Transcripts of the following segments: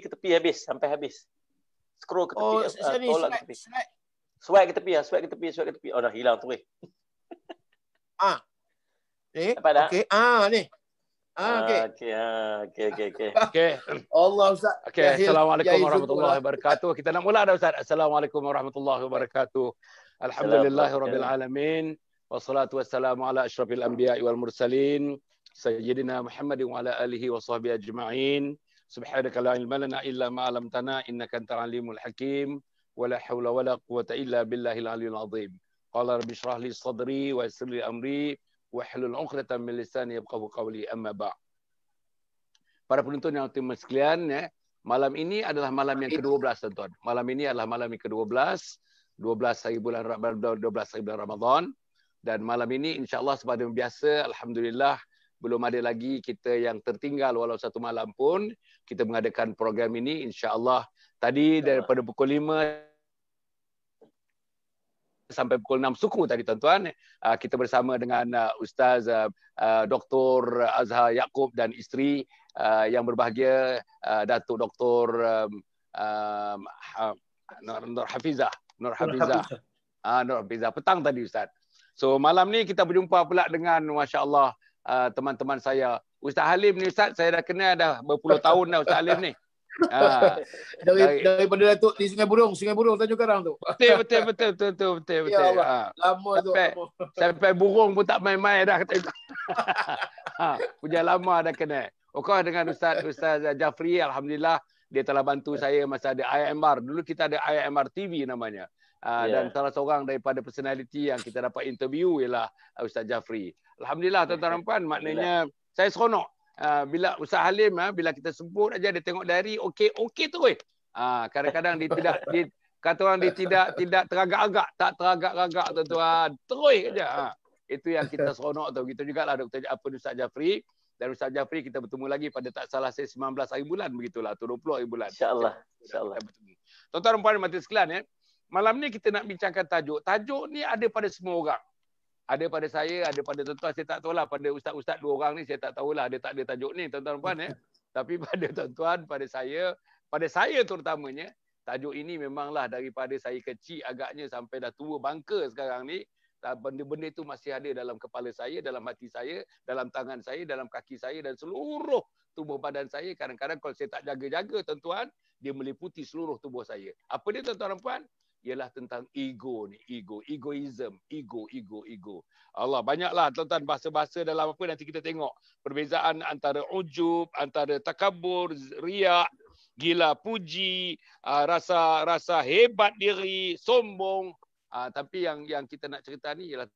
ke tepi habis sampai habis. Scroll ke tepi. Oh, uh, sorry, tolak swipe, ke tepi. Swipe. swipe ke tepi ah, swipe ke tepi, swipe ke tepi. Oh dah hilang tu Ah. Eh, Nampak Ah, ni. Ah, okay. Ah, okay. Ah, okay, okay, okay. okay. Allah Ustaz. Okay, Assalamualaikum Yahil. warahmatullahi wabarakatuh. Kita nak mula dah Ustaz. Assalamualaikum warahmatullahi wabarakatuh. Alhamdulillahi rabbil alamin. Wassalatu wassalamu ala asyrafil anbiya wal mursalin. Sayyidina Muhammad wa ala alihi wa sahbihi ajma'in. Subhanaka la ilma lana illa ma 'allamtana innaka antal alimul hakim wa la haula wa la quwwata illa billahil aliyil azim. Qala rabbi shrah li sadri wa yassir li amri wa hlul 'uqdatam min lisani yafqahu qawli amma ba. Para penonton yang timas sekalian ya, malam ini adalah malam yang ke-12 tuan. Malam ini adalah malam yang ke-12. 12 hari bulan 12 hari bulan Ramadan dan malam ini insyaallah seperti biasa alhamdulillah belum ada lagi kita yang tertinggal walau satu malam pun kita mengadakan program ini insyaallah tadi daripada pukul 5 sampai pukul 6 suku tadi tuan-tuan ah, kita bersama dengan ah, ustaz ah, Dr Azhar Yaakob dan isteri yang berbahagia Datuk Dr um, um, ha, Nur Nur Hafizah Nur Hafizah Nur Hafizah petang tadi ustaz so malam ni kita berjumpa pula dengan masya-Allah uh, teman-teman saya. Ustaz Halim ni Ustaz, saya dah kenal dah berpuluh tahun dah Ustaz Halim ni. Ha. Dari, dari, daripada Datuk di Sungai Burung, Sungai Burung Tanjung Karang tu. Betul betul betul betul betul betul. Ya Allah. Ha. Lama sampai, tu. Lama. Sampai burung pun tak main-main dah kata. ha. Punya lama dah kena. Okey dengan Ustaz Ustaz Jafri alhamdulillah dia telah bantu ya. saya masa ada IMR. Dulu kita ada IMR TV namanya. Uh, yeah. dan ya. salah seorang daripada personality yang kita dapat interview ialah Ustaz Jafri. Alhamdulillah tuan-tuan dan puan maknanya saya seronok uh, bila Ustaz Halim uh, bila kita sebut aja dia tengok dari okey okey tu weh. Uh, kadang-kadang dia tidak dia, kata orang dia tidak tidak teragak-agak, tak teragak-agak tuan-tuan. Terus aja. Ha. Itu yang kita seronok tu. Kita jugalah Dr. apa Ustaz Jafri dan Ustaz Jafri kita bertemu lagi pada tak salah saya 19 hari bulan begitulah atau 20 hari bulan. Insya-Allah. Insya-Allah. Tuan-tuan dan puan mati sekalian ya. Malam ni kita nak bincangkan tajuk. Tajuk ni ada pada semua orang ada pada saya, ada pada tuan-tuan, saya tak tahu lah. pada ustaz-ustaz dua orang ni, saya tak tahu lah. Ada tak ada tajuk ni tuan-tuan puan ya. Tapi pada tuan-tuan, pada saya, pada saya terutamanya, tajuk ini memanglah daripada saya kecil agaknya sampai dah tua bangka sekarang ni, benda-benda tu masih ada dalam kepala saya, dalam hati saya, dalam tangan saya, dalam kaki saya dan seluruh tubuh badan saya. Kadang-kadang kalau saya tak jaga-jaga tuan-tuan, dia meliputi seluruh tubuh saya. Apa dia tuan-tuan puan? ialah tentang ego ni, ego, egoism, ego, ego, ego. Allah banyaklah tuan-tuan bahasa-bahasa dalam apa nanti kita tengok perbezaan antara ujub, antara takabur, ria gila puji, rasa-rasa ah, hebat diri, sombong. Ah, tapi yang yang kita nak cerita ni ialah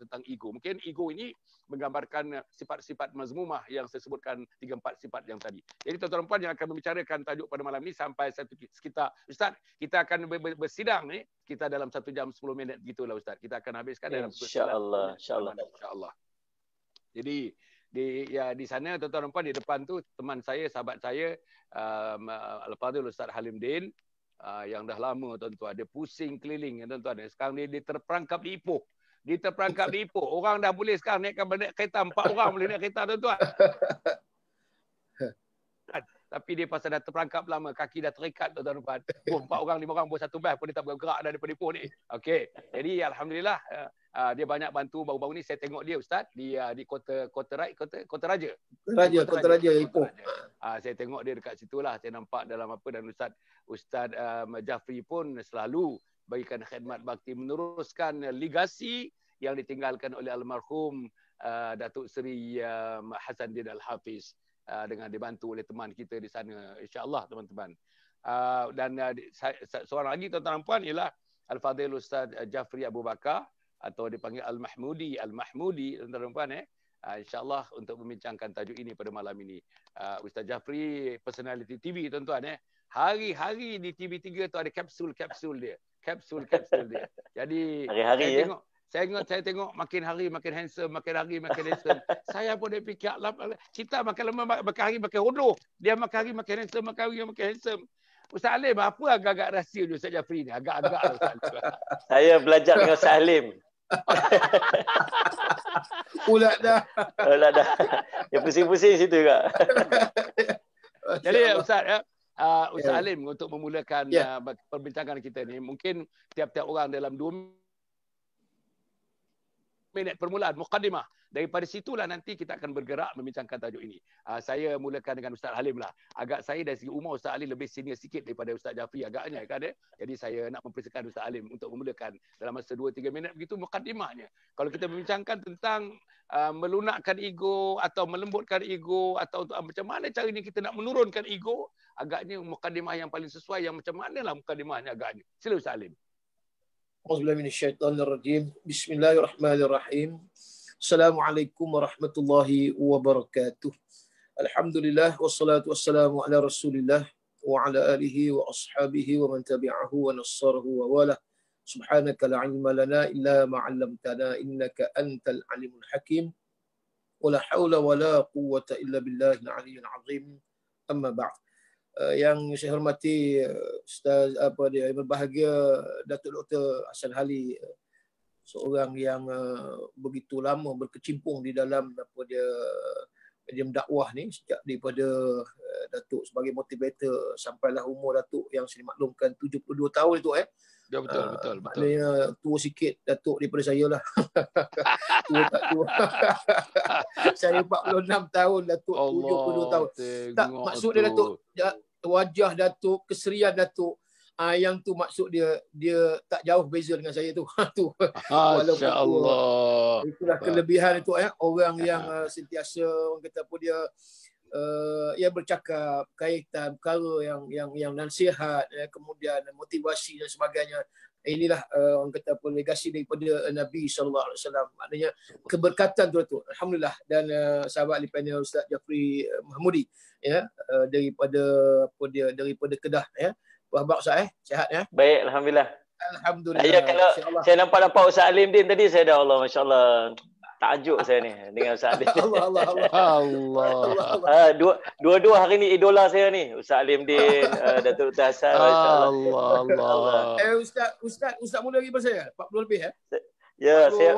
tentang ego. Mungkin ego ini menggambarkan sifat-sifat mazmumah yang saya sebutkan tiga empat sifat yang tadi. Jadi tuan-tuan puan yang akan membicarakan tajuk pada malam ini sampai satu sekitar ustaz, kita akan bersidang ni kita dalam satu jam sepuluh minit gitulah ustaz. Kita akan habiskan dalam insyaallah insyaallah insyaallah. Jadi di ya di sana tuan-tuan puan di depan tu teman saya sahabat saya um, uh, lepas tu ustaz Halim Din Uh, yang dah lama tuan-tuan dia pusing keliling tuan-tuan sekarang dia, dia terperangkap di Ipoh di terperangkap di Ipoh. Orang dah boleh sekarang naikkan banyak kereta. Empat orang boleh naik kereta tuan-tuan. Tapi dia pasal dah terperangkap lama. Kaki dah terikat tuan-tuan. Oh, empat -tuan. orang, lima orang, buat satu bas pun dia tak bergerak dah daripada Ipoh ni. Okay. Jadi Alhamdulillah uh, dia banyak bantu baru-baru ni. Saya tengok dia Ustaz di, uh, di kota, kota, kota, kota, kota Raja. Raja, Kota, kota Raja, Raja Ipoh. Ah, uh, saya tengok dia dekat situ lah. Saya nampak dalam apa dan Ustaz Ustaz um, Jafri pun selalu bagikan khidmat bakti meneruskan legasi yang ditinggalkan oleh almarhum uh, Datuk Seri uh, Hasan Din Al-Hafiz uh, dengan dibantu oleh teman kita di sana insyaallah teman-teman. Uh, dan uh, seorang lagi tuan-tuan dan puan ialah Al-Fadhil Ustaz uh, Jafri Abu Bakar atau dipanggil Al-Mahmudi Al-Mahmudi tuan-tuan dan puan eh uh, insyaallah untuk membincangkan tajuk ini pada malam ini. Uh, Ustaz Jafri personality TV tuan-tuan eh hari-hari di TV3 tu ada kapsul-kapsul dia kapsul kapsul dia. Jadi hari-hari saya ya. Tengok, saya tengok saya tengok makin hari makin handsome, makin hari makin handsome. saya pun dah fikir lah cita makan lemak makan, hari makan hodoh. Dia makan hari makan handsome, makan hari makan handsome. Ustaz Alim, apa agak-agak rahsia ni Ustaz Jafri ni? Agak-agak lah, Ustaz Saya belajar dengan Ustaz Alim. Ulat dah. Ulat dah. Dia pusing-pusing situ juga. Jadi Ustaz, ya, uh, Ustaz yeah. Alim untuk memulakan yeah. uh, perbincangan kita ni. Mungkin tiap-tiap orang dalam dua minit permulaan, mukaddimah. Daripada situlah nanti kita akan bergerak membincangkan tajuk ini. Uh, saya mulakan dengan Ustaz Halim lah. Agak saya dari segi umur Ustaz Halim lebih senior sikit daripada Ustaz Jafri agaknya kan eh? Jadi saya nak mempersilakan Ustaz Halim untuk memulakan dalam masa 2 3 minit begitu mukadimahnya. Kalau kita membincangkan tentang Uh, melunakkan ego atau melembutkan ego atau uh, macam mana caranya kita nak menurunkan ego agaknya mukadimah yang paling sesuai yang macam mana lah mukadimahnya agaknya sila Ustaz Alim Auzubillahi minasyaitonirrajim Bismillahirrahmanirrahim Assalamualaikum warahmatullahi wabarakatuh Alhamdulillah wassalatu wassalamu ala Rasulillah wa ala alihi wa ashabihi wa man tabi'ahu wa nassarahu wa wala سبحانك لا علم لنا إلا ما علمتنا إنك أنت العليم الحكيم ولا حول ولا قوة إلا بالله العلي العظيم أما بعد yang saya hormati eh, Ustaz apa dia yang berbahagia Datuk Dr Hasan Hali eh, seorang yang eh, begitu lama berkecimpung di dalam apa dia medium dakwah ni sejak daripada Datuk sebagai motivator sampailah umur Datuk yang saya maklumkan 72 tahun itu eh Ya betul, uh, betul, betul. Maknanya tua sikit datuk daripada saya lah. tua tak tua. saya 46 tahun, datuk Allah 72 tahun. Tengok tak maksud dia datuk wajah datuk, keserian datuk Ah yang tu maksud dia dia tak jauh beza dengan saya tu. tu. Walaupun Allah. Itulah kelebihan itu eh orang ah. yang ah, sentiasa orang kata apa dia uh, ia bercakap kaitan perkara yang yang yang nasihat ya, kemudian motivasi dan sebagainya inilah uh, orang kata legasi daripada Nabi sallallahu alaihi wasallam maknanya keberkatan tu tu alhamdulillah dan uh, sahabat di panel Ustaz Jafri Mahmudi ya uh, daripada apa dia daripada Kedah ya apa khabar Ustaz eh sihat ya baik alhamdulillah alhamdulillah saya kalau saya nampak nampak Ustaz Alim din tadi saya dah Allah masyaallah Takjub saya ni dengan Ustaz Alim. Allah Allah Allah. Ah, dua dua-dua hari ni idola saya ni Ustaz Alim Din, uh, Datuk Dr. Hasan Allah Allah. Allah Allah. Eh Ustaz Ustaz Ustaz mula lagi pasal ya? 40 lebih eh? Ya, 40... saya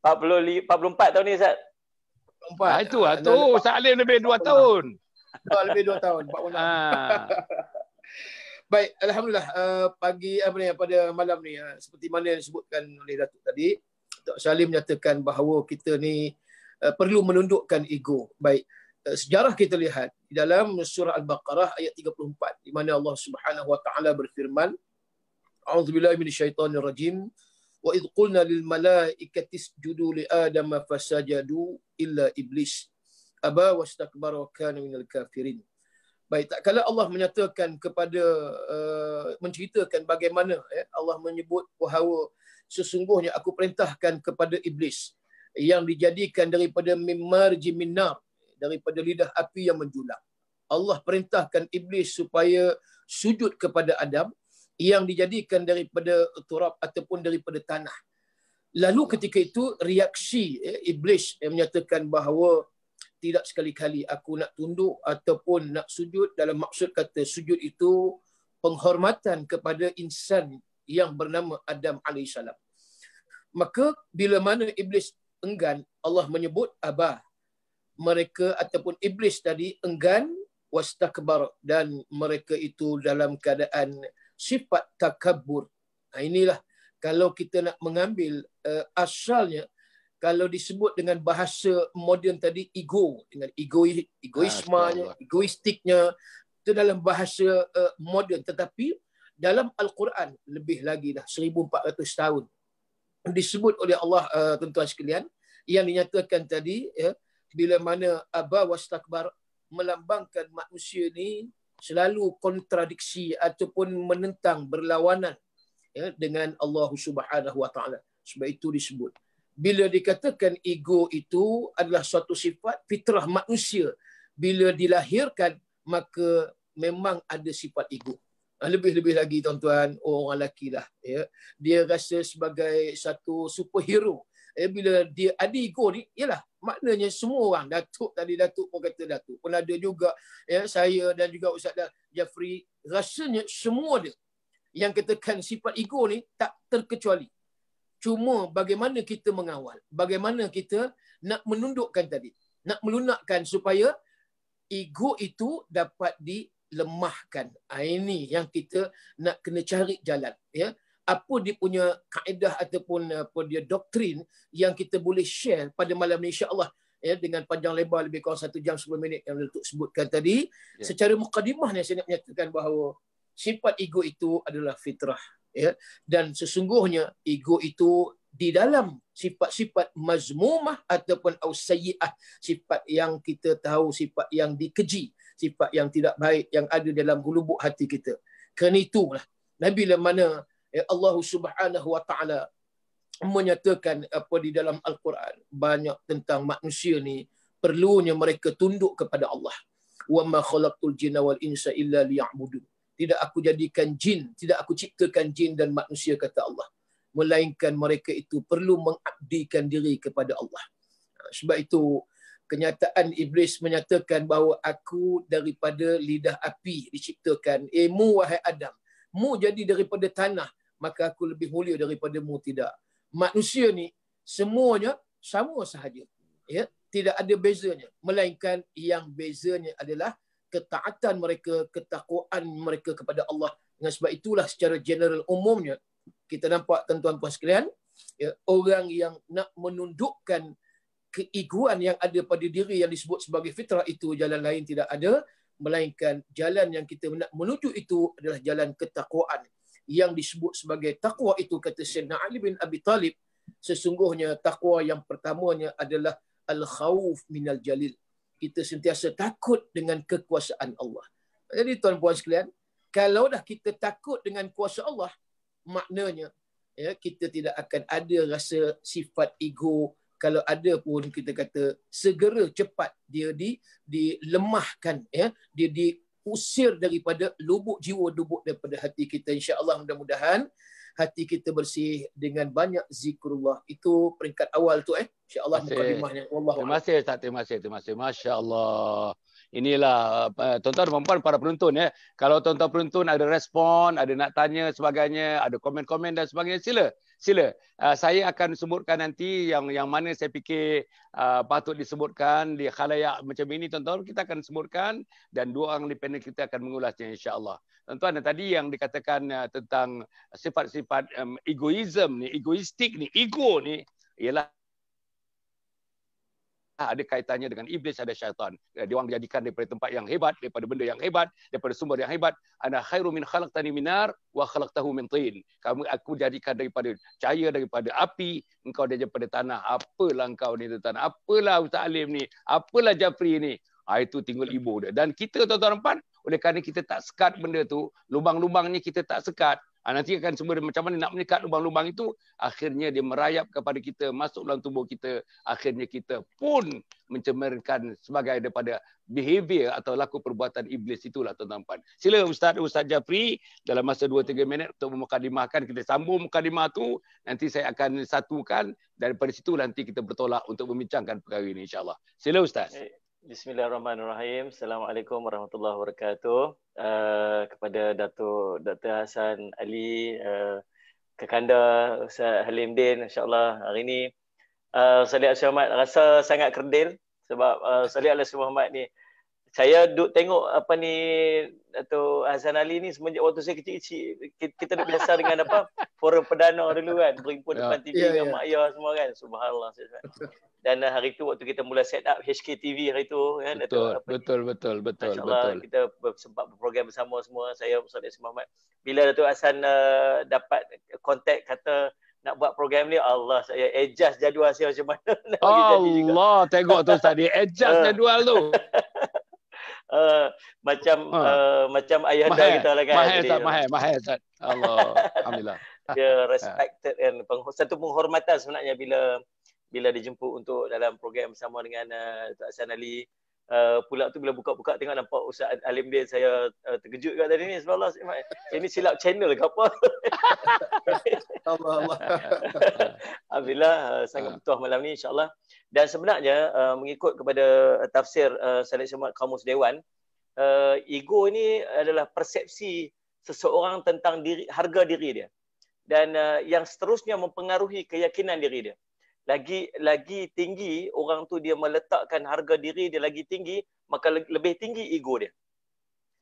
40 li, 44 tahun ni Ustaz. 44. Ah itu lah tu Ustaz Alim lebih 2 40. tahun. Oh, lebih 2 tahun, 40. Ha. Ah. Baik, alhamdulillah uh, pagi apa ni pada malam ni uh, seperti mana yang disebutkan oleh Datuk tadi, Dr. Salim menyatakan bahawa kita ni uh, perlu menundukkan ego. Baik, uh, sejarah kita lihat dalam surah Al-Baqarah ayat 34 di mana Allah Subhanahu wa taala berfirman A'udzubillahi minasyaitonir rajim wa idh qulna lil malaikati isjudu li adam fasajadu illa iblis aba wastakbara wa kana minal kafirin Baik, tak kala Allah menyatakan kepada, uh, menceritakan bagaimana ya, Allah menyebut bahawa sesungguhnya aku perintahkan kepada iblis yang dijadikan daripada mimar jiminar daripada lidah api yang menjulang. Allah perintahkan iblis supaya sujud kepada Adam yang dijadikan daripada turab ataupun daripada tanah. Lalu ketika itu reaksi eh, iblis yang menyatakan bahawa tidak sekali-kali aku nak tunduk ataupun nak sujud dalam maksud kata sujud itu penghormatan kepada insan yang bernama Adam alaihissalam. Maka bila mana iblis enggan, Allah menyebut abah. Mereka ataupun iblis tadi enggan, wastakbar dan mereka itu dalam keadaan sifat takabur. Nah ha, inilah kalau kita nak mengambil uh, asalnya kalau disebut dengan bahasa moden tadi ego dengan egois egoismanya egoistiknya itu dalam bahasa uh, moden tetapi dalam al-Quran lebih lagi dah 1400 tahun disebut oleh Allah uh, tuan-tuan sekalian yang dinyatakan tadi ya bila mana aba wastakbar melambangkan manusia ini selalu kontradiksi ataupun menentang berlawanan ya dengan Allah Subhanahu wa taala sebab itu disebut bila dikatakan ego itu adalah suatu sifat fitrah manusia bila dilahirkan maka memang ada sifat ego Ah, lebih-lebih lagi tuan-tuan oh, orang lelaki lah ya dia rasa sebagai satu superhero eh, bila dia ada ego ni ialah maknanya semua orang datuk tadi datuk pun kata datuk pun ada juga ya saya dan juga ustaz dan Jeffrey rasanya semua dia yang katakan sifat ego ni tak terkecuali cuma bagaimana kita mengawal bagaimana kita nak menundukkan tadi nak melunakkan supaya ego itu dapat di lemahkan. Ah, ini yang kita nak kena cari jalan. Ya? Apa dia punya kaedah ataupun apa dia doktrin yang kita boleh share pada malam ini insyaAllah ya, dengan panjang lebar lebih kurang satu jam sepuluh minit yang Datuk sebutkan tadi. Ya. Secara mukadimah saya nak menyatakan bahawa sifat ego itu adalah fitrah. Ya? Dan sesungguhnya ego itu di dalam sifat-sifat mazmumah ataupun ausayiah sifat yang kita tahu sifat yang dikeji sifat-sifat yang tidak baik yang ada dalam gulubuk hati kita. Kerana itulah Nabi lah mana eh, Allah Subhanahu Wa Taala menyatakan apa di dalam Al-Quran banyak tentang manusia ni perlunya mereka tunduk kepada Allah. Wa ma khalaqtul jinna wal insa illa liya'budun. Tidak aku jadikan jin, tidak aku ciptakan jin dan manusia kata Allah. Melainkan mereka itu perlu mengabdikan diri kepada Allah. Sebab itu kenyataan iblis menyatakan bahawa aku daripada lidah api diciptakan. Eh mu wahai Adam, mu jadi daripada tanah, maka aku lebih mulia daripada mu tidak. Manusia ni semuanya sama sahaja. Ya, tidak ada bezanya melainkan yang bezanya adalah ketaatan mereka, ketakwaan mereka kepada Allah. Dengan sebab itulah secara general umumnya kita nampak tuan-tuan puan sekalian, ya, orang yang nak menundukkan keiguan yang ada pada diri yang disebut sebagai fitrah itu jalan lain tidak ada melainkan jalan yang kita nak menuju itu adalah jalan ketakwaan yang disebut sebagai takwa itu kata Sayyidina Ali bin Abi Talib sesungguhnya takwa yang pertamanya adalah al khauf al jalil kita sentiasa takut dengan kekuasaan Allah jadi tuan-puan sekalian kalau dah kita takut dengan kuasa Allah maknanya ya kita tidak akan ada rasa sifat ego kalau ada pun kita kata segera cepat dia di dilemahkan ya dia diusir daripada lubuk jiwa lubuk daripada hati kita insyaallah mudah-mudahan hati kita bersih dengan banyak zikrullah itu peringkat awal tu eh insyaallah mukadimahnya wallahu terima kasih Ustaz terima kasih terima kasih masyaallah Inilah eh, tuan-tuan dan puan para penonton ya. Kalau tuan-tuan penonton ada respon, ada nak tanya sebagainya, ada komen-komen dan sebagainya sila sila uh, saya akan sebutkan nanti yang yang mana saya fikir uh, patut disebutkan di khalayak macam ini tuan-tuan kita akan sebutkan dan dua orang di panel kita akan mengulasnya insya-Allah. Tuan-tuan tadi yang dikatakan uh, tentang sifat-sifat um, egoism ni, egoistik ni, ego ni ialah Ah, ada kaitannya dengan iblis ada syaitan eh, dia orang dijadikan daripada tempat yang hebat daripada benda yang hebat daripada sumber yang hebat ana khairu min khalaqtani minar wa khalaqtahu min tin kamu aku jadikan daripada cahaya daripada api engkau dia daripada tanah apalah engkau ni tanah apalah ustaz alim ni apalah jafri ni ha, itu tinggal ibu dia dan kita tuan-tuan dan oleh kerana kita tak sekat benda tu lubang-lubang ni kita tak sekat Ha, ah, nanti akan semua macam mana nak menyekat lubang-lubang itu. Akhirnya dia merayap kepada kita, masuk dalam tubuh kita. Akhirnya kita pun mencemarkan sebagai daripada behavior atau laku perbuatan iblis itulah tuan-tuan. Sila Ustaz Ustaz Jafri dalam masa 2-3 minit untuk memukadimahkan. Kita sambung mukadimah tu. Nanti saya akan satukan. Daripada situ nanti kita bertolak untuk membincangkan perkara ini insyaAllah. Sila Ustaz. Eh. Bismillahirrahmanirrahim. Assalamualaikum warahmatullahi wabarakatuh. Uh, kepada Datuk Dr. Hasan Ali, uh, eh, Kakanda Ustaz Halim Din, insyaAllah hari ini. Uh, eh, Salih Al-Syuh Muhammad rasa sangat kerdil sebab uh, Salih Al-Syuh Muhammad ni saya duk tengok apa ni Dato Hasan Ali ni semenjak waktu saya kecil-kecil kita dah biasa dengan apa forum perdana dulu kan berhimpun ya. depan TV yeah, yeah, dengan ya. mak ayah semua kan subhanallah saya dan hari itu waktu kita mula set up HKTV hari itu, kan betul apa betul, betul betul Asyarakat betul betul kita sempat berprogram bersama semua saya Ustaz Ismail Muhammad bila Datuk Hasan uh, eh, dapat kontak kata nak buat program ni Allah saya adjust jadual saya macam mana oh Allah juga. tengok tu Ustaz dia adjust eh. jadual tu Uh, macam uh. Uh, macam ayah dah kita lah kan. Mahir tak mahir, mahir Allah, Alhamdulillah. Dia respected uh. and peng, satu penghormatan sebenarnya bila bila dijemput untuk dalam program bersama dengan uh, eh, Tuan Hassan Ali Uh, pula tu bila buka-buka tengok nampak Ustaz Alim dia saya uh, terkejut kat tadi ni sebab Allah saya ni silap channel ke apa Alhamdulillah uh, sangat ah. betul malam ni insyaAllah dan sebenarnya uh, mengikut kepada tafsir uh, Salih Syamad Kamus Dewan uh, ego ni adalah persepsi seseorang tentang diri, harga diri dia dan uh, yang seterusnya mempengaruhi keyakinan diri dia lagi lagi tinggi orang tu dia meletakkan harga diri dia lagi tinggi maka le- lebih tinggi ego dia.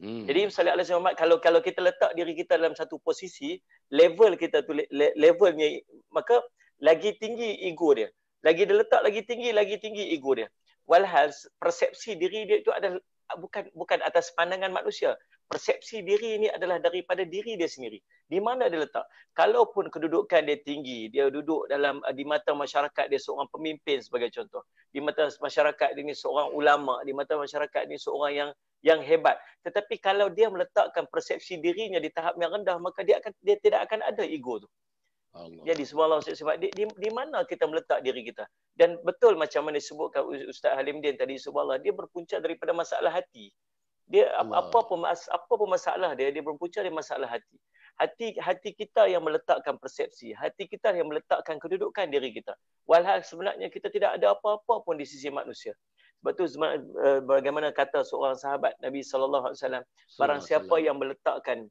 Hmm. Jadi misalnya Allah Muhammad kalau kalau kita letak diri kita dalam satu posisi level kita tu le- levelnya maka lagi tinggi ego dia. Lagi dia letak lagi tinggi lagi tinggi ego dia. Walhal persepsi diri dia itu adalah bukan bukan atas pandangan manusia persepsi diri ini adalah daripada diri dia sendiri. Di mana dia letak? Kalaupun kedudukan dia tinggi, dia duduk dalam eh, di mata masyarakat dia seorang pemimpin sebagai contoh. Di mata masyarakat dia ni seorang ulama, di mata masyarakat ni seorang yang yang hebat. Tetapi kalau dia meletakkan persepsi dirinya di tahap yang rendah, maka dia akan dia tidak akan ada ego tu. Allah. Jadi semua Allah sebab di, di, di, mana kita meletak diri kita? Dan betul macam mana disebutkan Ustaz Halim Halimdin tadi, subhanallah, dia berpunca daripada masalah hati dia Allah. Hmm. apa pemas, apa apa masalah dia dia berpunca dari masalah hati hati hati kita yang meletakkan persepsi hati kita yang meletakkan kedudukan diri kita walhal sebenarnya kita tidak ada apa-apa pun di sisi manusia Betul eh, bagaimana kata seorang sahabat Nabi sallallahu alaihi wasallam barang siapa yang meletakkan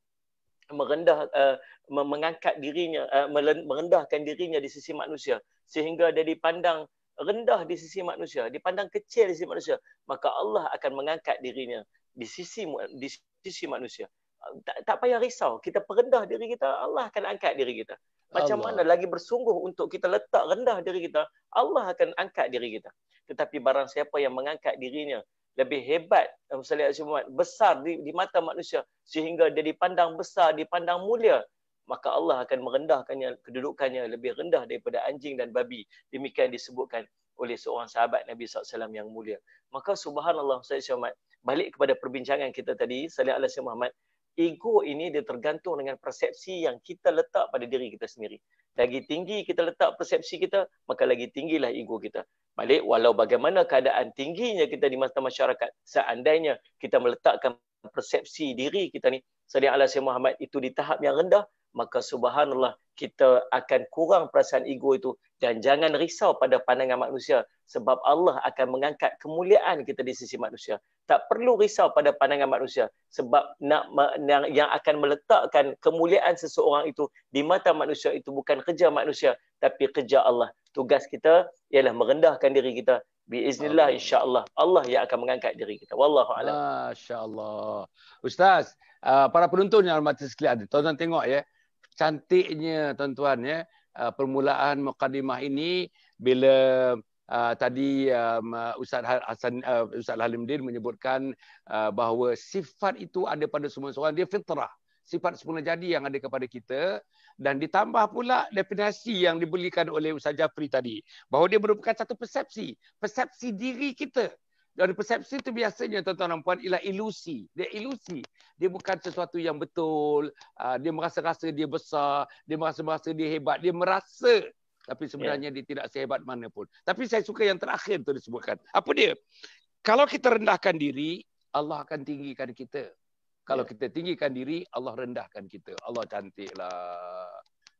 merendah uh, mengangkat dirinya uh, merendahkan dirinya di sisi manusia sehingga dia dipandang rendah di sisi manusia dipandang kecil di sisi manusia maka Allah akan mengangkat dirinya di sisi di sisi manusia ah, tak, tak payah risau kita perendah diri kita Allah akan angkat diri kita macam Allah. mana lagi bersungguh untuk kita letak rendah diri kita Allah akan angkat diri kita tetapi barang siapa yang mengangkat dirinya lebih hebat Muhammad Muhammad besar di, di mata manusia sehingga dia dipandang besar dipandang mulia maka Allah akan merendahkannya kedudukannya lebih rendah daripada anjing dan babi demikian disebutkan oleh seorang sahabat Nabi SAW yang mulia. Maka subhanallah Ustaz Syamad, balik kepada perbincangan kita tadi, Salih Allah Syamad Muhammad, ego ini dia tergantung dengan persepsi yang kita letak pada diri kita sendiri. Lagi tinggi kita letak persepsi kita, maka lagi tinggilah ego kita. Balik, walau bagaimana keadaan tingginya kita di mata masyarakat, seandainya kita meletakkan persepsi diri kita ni, Salih Allah Syamad Muhammad, itu di tahap yang rendah, maka subhanallah kita akan kurang perasaan ego itu dan jangan risau pada pandangan manusia sebab Allah akan mengangkat kemuliaan kita di sisi manusia tak perlu risau pada pandangan manusia sebab nak yang, yang akan meletakkan kemuliaan seseorang itu di mata manusia itu bukan kerja manusia tapi kerja Allah tugas kita ialah merendahkan diri kita biiznillah insyaallah Allah yang akan mengangkat diri kita wallahu alam masyaallah ustaz ah, para penonton yang hormat sekalian tuan-tuan tengok ya cantiknya tuan-tuan ya ah, permulaan mukadimah ini bila uh, tadi um, Ustaz Hasan uh, Ustaz Halimuddin menyebutkan uh, bahawa sifat itu ada pada semua seorang dia fitrah sifat semula jadi yang ada kepada kita dan ditambah pula definisi yang diberikan oleh Ustaz Jafri tadi bahawa dia merupakan satu persepsi persepsi diri kita dan persepsi itu biasanya tuan-tuan dan puan ialah ilusi. Dia ilusi. Dia bukan sesuatu yang betul. Ah, dia merasa-rasa dia besar. Dia merasa-rasa dia hebat. Dia merasa. Tapi sebenarnya yeah. dia tidak sehebat mana pun. Tapi saya suka yang terakhir itu disebutkan. Apa dia? Kalau kita rendahkan diri, Allah akan tinggikan kita. Kalau yeah. kita tinggikan diri, Allah rendahkan kita. Allah cantiklah.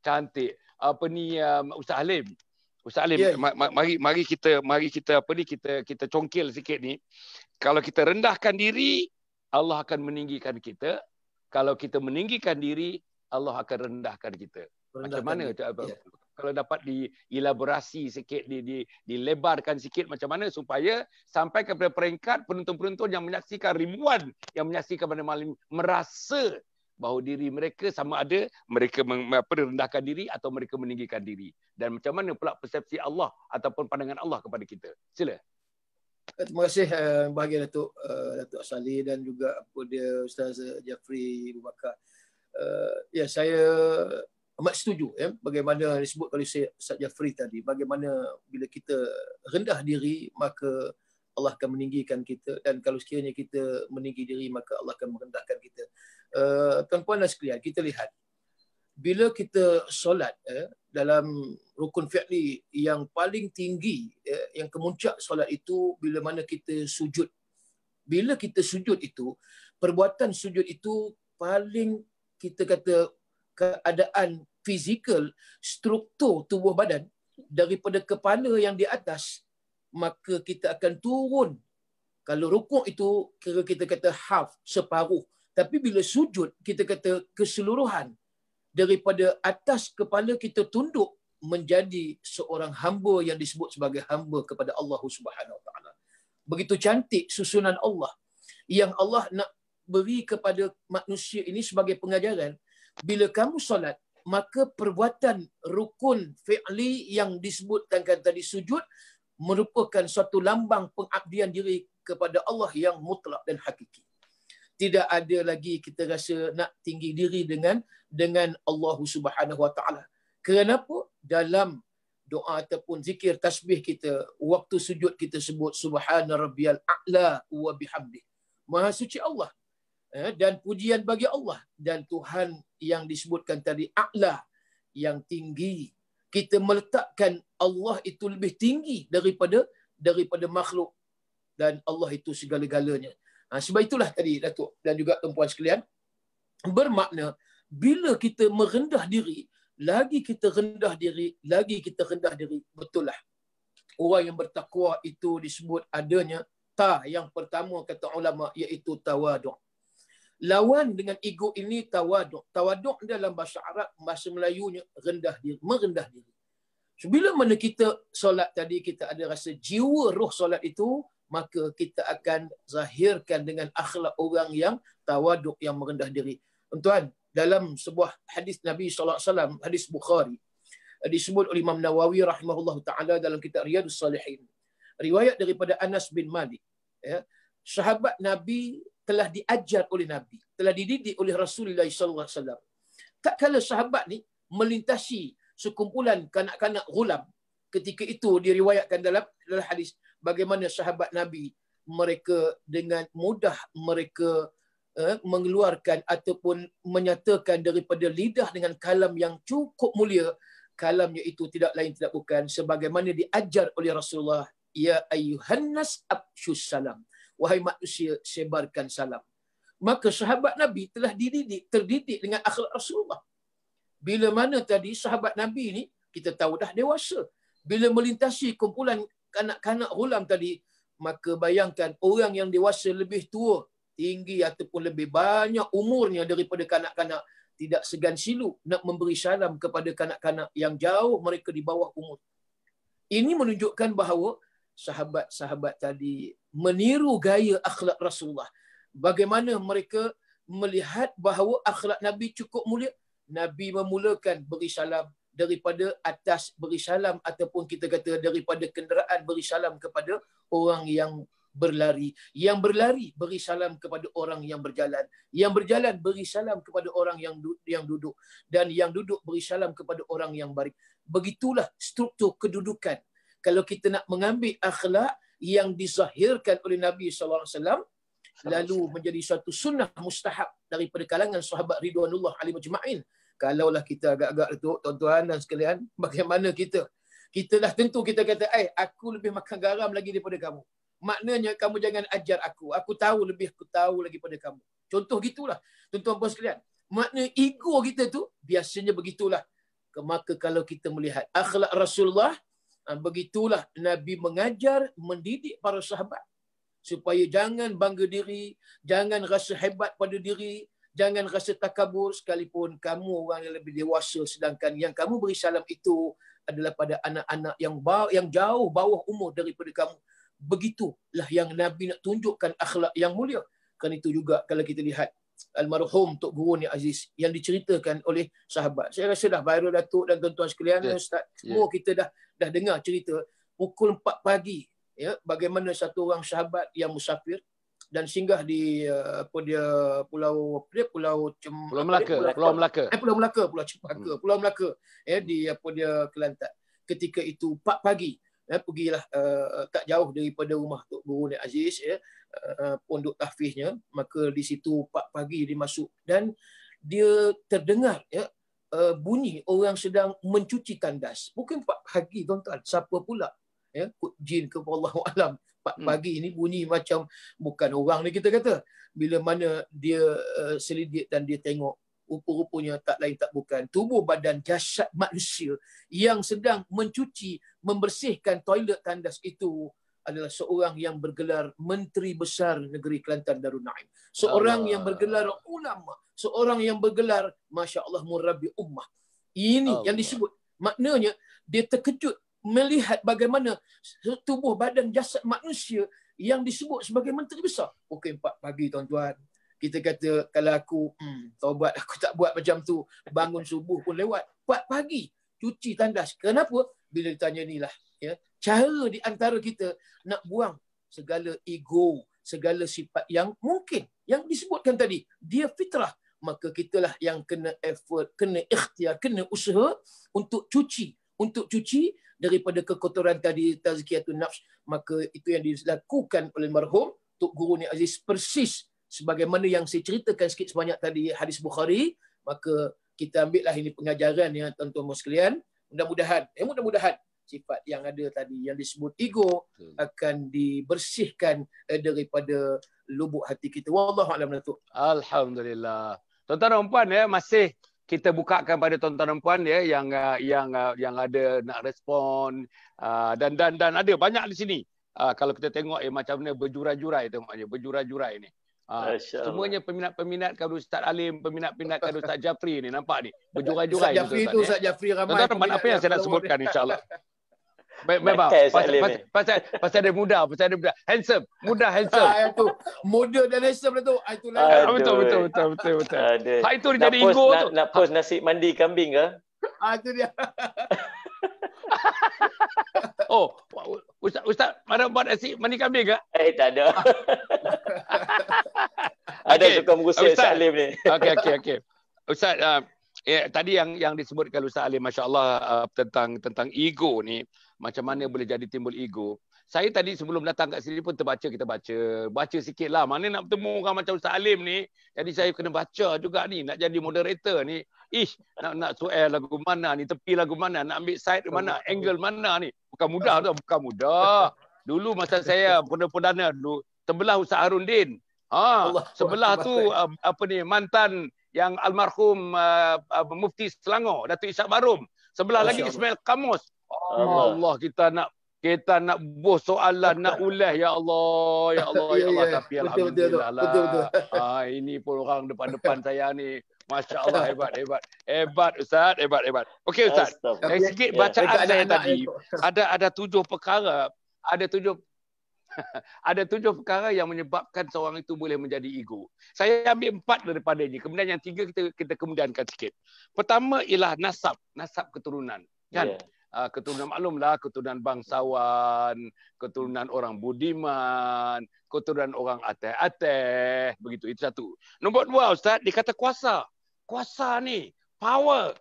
Cantik. Apa ni uh, Ustaz Halim? Ustaz Alim, yeah. ma- ma- mari mari kita mari kita apa ni kita kita congkil sikit ni. Kalau kita rendahkan diri, Allah akan meninggikan kita. Kalau kita meninggikan diri, Allah akan rendahkan kita. Rendahkan macam mana? Apa, yeah. Kalau dapat dielaborasi sikit, di, di, dilebarkan sikit macam mana supaya sampai kepada peringkat penonton-penonton yang menyaksikan ribuan yang menyaksikan pada malam merasa bahawa diri mereka sama ada mereka merendahkan diri atau mereka meninggikan diri. Dan macam mana pula persepsi Allah ataupun pandangan Allah kepada kita. Sila. Eh, terima kasih uh, bahagia Datuk, eh, Datuk Asali dan juga apa dia Ustaz Jafri Rubakar. ya, saya amat setuju ya, bagaimana disebut oleh Ustaz Jafri tadi. Bagaimana bila kita rendah diri, maka Allah akan meninggikan kita. Dan kalau sekiranya kita meninggi diri, maka Allah akan merendahkan kita. Eh, tuan-tuan dan sekalian, kita lihat bila kita solat eh, dalam rukun fi'li yang paling tinggi eh, yang kemuncak solat itu bila mana kita sujud bila kita sujud itu perbuatan sujud itu paling kita kata keadaan fizikal struktur tubuh badan daripada kepala yang di atas maka kita akan turun kalau rukun itu kira kita kata half separuh tapi bila sujud, kita kata keseluruhan daripada atas kepala kita tunduk menjadi seorang hamba yang disebut sebagai hamba kepada Allah Subhanahu taala. Begitu cantik susunan Allah yang Allah nak beri kepada manusia ini sebagai pengajaran bila kamu solat maka perbuatan rukun fi'li yang disebut disebutkan tadi sujud merupakan suatu lambang pengabdian diri kepada Allah yang mutlak dan hakiki tidak ada lagi kita rasa nak tinggi diri dengan dengan Allah Subhanahu Wa Taala. Kenapa? Dalam doa ataupun zikir tasbih kita, waktu sujud kita sebut Subhana Rabbiyal A'la wa bihamdi. Maha suci Allah. Eh, dan pujian bagi Allah. Dan Tuhan yang disebutkan tadi A'la yang tinggi. Kita meletakkan Allah itu lebih tinggi daripada daripada makhluk. Dan Allah itu segala-galanya. Ha, sebab itulah tadi Datuk dan juga tuan-puan sekalian bermakna bila kita merendah diri lagi kita rendah diri lagi kita rendah diri betul lah orang yang bertakwa itu disebut adanya ta yang pertama kata ulama iaitu tawaduk lawan dengan ego ini tawaduk tawaduk dalam bahasa Arab bahasa Melayunya rendah diri merendah diri so, bila mana kita solat tadi kita ada rasa jiwa roh solat itu maka kita akan zahirkan dengan akhlak orang yang tawaduk yang merendah diri. Tuan, dalam sebuah hadis Nabi sallallahu alaihi wasallam, hadis Bukhari eh, disebut oleh Imam Nawawi rahimahullah taala dalam kitab Riyadus Salihin. Riwayat daripada Anas bin Malik, ya. Sahabat Nabi telah diajar oleh Nabi, telah dididik oleh Rasulullah sallallahu alaihi wasallam. Tak kala sahabat ni melintasi sekumpulan kanak-kanak gulam ketika itu diriwayatkan dalam dalam hadis bagaimana sahabat Nabi mereka dengan mudah mereka eh, mengeluarkan ataupun menyatakan daripada lidah dengan kalam yang cukup mulia kalamnya itu tidak lain tidak bukan sebagaimana diajar oleh Rasulullah ya ayyuhan nas abshus salam wahai manusia sebarkan salam maka sahabat nabi telah dididik terdidik dengan akhlak Rasulullah bila mana tadi sahabat nabi ini kita tahu dah dewasa bila melintasi kumpulan kanak-kanak hulam tadi, maka bayangkan orang yang dewasa lebih tua, tinggi ataupun lebih banyak umurnya daripada kanak-kanak, tidak segan silu nak memberi salam kepada kanak-kanak yang jauh mereka di bawah umur. Ini menunjukkan bahawa sahabat-sahabat tadi meniru gaya akhlak Rasulullah. Bagaimana mereka melihat bahawa akhlak Nabi cukup mulia. Nabi memulakan beri salam daripada atas beri salam ataupun kita kata daripada kenderaan beri salam kepada orang yang berlari. Yang berlari beri salam kepada orang yang berjalan. Yang berjalan beri salam kepada orang yang yang duduk. Dan yang duduk beri salam kepada orang yang baring. Begitulah struktur kedudukan. Kalau kita nak mengambil akhlak yang dizahirkan oleh Nabi SAW, lalu menjadi suatu sunnah mustahab daripada kalangan sahabat Ridwanullah Alimajma'in. Al-Majma'in kalaulah kita agak-agak itu tuan-tuan dan sekalian bagaimana kita kita dah tentu kita kata eh aku lebih makan garam lagi daripada kamu maknanya kamu jangan ajar aku aku tahu lebih aku tahu lagi daripada kamu contoh gitulah tuan-tuan puan sekalian makna ego kita tu biasanya begitulah maka kalau kita melihat akhlak Rasulullah ah, begitulah nabi mengajar mendidik para sahabat supaya jangan bangga diri jangan rasa hebat pada diri Jangan rasa takabur sekalipun kamu orang yang lebih dewasa sedangkan yang kamu beri salam itu adalah pada anak-anak yang bawah, yang jauh bawah umur daripada kamu. Begitulah yang Nabi nak tunjukkan akhlak yang mulia. Kan itu juga kalau kita lihat almarhum Tok Guru ni Aziz yang diceritakan oleh sahabat. Saya rasa dah viral Datuk dan tuan-tuan sekalian yeah. Ustaz. Semua yeah. kita dah dah dengar cerita pukul 4 pagi ya bagaimana satu orang sahabat yang musafir dan singgah di eh, apa dia pulau apa dia pulau Cem, pulau Melaka pulau, pulau Melaka eh pulau Melaka pulau Cempaka hmm. pulau Melaka ya di apa dia Kelantan ketika itu 4 pagi ya pergilah uh, tak jauh daripada rumah Tok Guru Nek Aziz ya uh, pondok tahfiznya maka di situ 4 pagi dia masuk dan dia terdengar ya uh, bunyi orang sedang mencuci tandas mungkin Pak pagi tuan-tuan siapa pula ya jin ke wallahu alam 4 hmm. pagi ini bunyi macam bukan orang ni kita kata bila mana dia uh, selidik dan dia tengok rupa-rupanya tak lain tak bukan tubuh badan jasad manusia yang sedang mencuci membersihkan toilet tandas itu adalah seorang yang bergelar menteri besar negeri Kelantan Darun Naim seorang Allah. yang bergelar ulama seorang yang bergelar masya-Allah murabi ummah ini Allah. yang disebut maknanya dia terkejut melihat bagaimana tubuh badan jasad manusia yang disebut sebagai menteri besar. Pukul empat pagi tuan-tuan. Kita kata kalau aku hmm, taubat aku tak buat macam tu. Bangun subuh pun lewat. Empat pagi cuci tandas. Kenapa? Bila ditanya ni lah. Ya. Cara di antara kita nak buang segala ego, segala sifat yang mungkin. Yang disebutkan tadi. Dia fitrah. Maka kitalah yang kena effort, kena ikhtiar, kena usaha untuk cuci. Untuk cuci daripada kekotoran tadi tazkiyatun nafs maka itu yang dilakukan oleh marhum Tok Guru ni Aziz persis sebagaimana yang saya ceritakan sikit sebanyak tadi hadis Bukhari maka kita ambillah ini pengajaran ya tuan-tuan sekalian mudah-mudahan eh mudah-mudahan sifat yang ada tadi yang disebut ego akan dibersihkan eh, daripada lubuk hati kita wallahu a'lam alhamdulillah tuan-tuan dan puan ya masih kita bukakan pada tuan-tuan dan puan ya yang uh, yang uh, yang ada nak respon uh, dan dan dan ada banyak di sini. kalau kita tengok ya macam mana berjurai-jurai tengoknya berjurai-jurai ni. Asyallah. semuanya peminat-peminat kepada Ustaz Alim, peminat-peminat kepada Ustaz Jafri ni nampak ni. Berjurai-jurai Ustaz Jafri tu ya. Ustaz Jafri ramai. Tuan-tuan apa yang saya nak sebutkan insya-Allah. Memang pasal, pasal, pasal, pasal, dia muda, pasal dia muda. Handsome, muda handsome. Ha, itu. Muda dan handsome lah tu. Ha, itu lah. Betul, betul, betul, betul, betul. betul. Aduh. Ha, itu dia jadi ego tu. Nak post nasi mandi kambing ke? Ha, itu dia. oh, Ustaz, Ustaz, mana buat nasi mandi kambing ke? Eh, tak ada. ada okay. suka mengusir Ustaz. Ustaz ni. okey, okey, okey. Ustaz, uh, ya, tadi yang yang disebutkan Ustaz Alim, Masya Allah, uh, tentang, tentang ego ni, macam mana boleh jadi timbul ego. Saya tadi sebelum datang kat sini pun terbaca, kita baca. Baca sikit lah. Mana nak bertemu orang macam Ustaz Alim ni. Jadi saya kena baca juga ni. Nak jadi moderator ni. Ish, nak, nak suai lagu mana ni. Tepi lagu mana. Nak ambil side mana. Angle mana ni. Bukan mudah tu. Bukan mudah. Dulu masa saya perdana-perdana dulu. Sebelah Ustaz Harun Din. Ha, sebelah tu um, apa ni mantan yang almarhum uh, uh, mufti Selangor Datuk Ishak Barum sebelah Masya lagi Ismail Kamus Allah. Allah kita nak kita nak bos soalan nak ulas ya Allah ya Allah ya Allah ya, ya. tapi alhamdulillah lah. Ah ini pun orang depan-depan saya ni. Masya-Allah hebat hebat. Hebat ustaz, hebat hebat. Okey ustaz. Eh, sikit ya, bacaan saya tadi. Ada ada tujuh perkara. Ada tujuh ada tujuh perkara yang menyebabkan seorang itu boleh menjadi ego. Saya ambil empat daripada ini. Kemudian yang tiga kita kita kemudiankan sikit. Pertama ialah nasab, nasab keturunan. Kan? Yeah. Ah, keturunan maklumlah keturunan bangsawan, keturunan orang budiman, keturunan orang ateh-ateh begitu itu satu. Nombor dua ustaz dikata kuasa. Kuasa ni power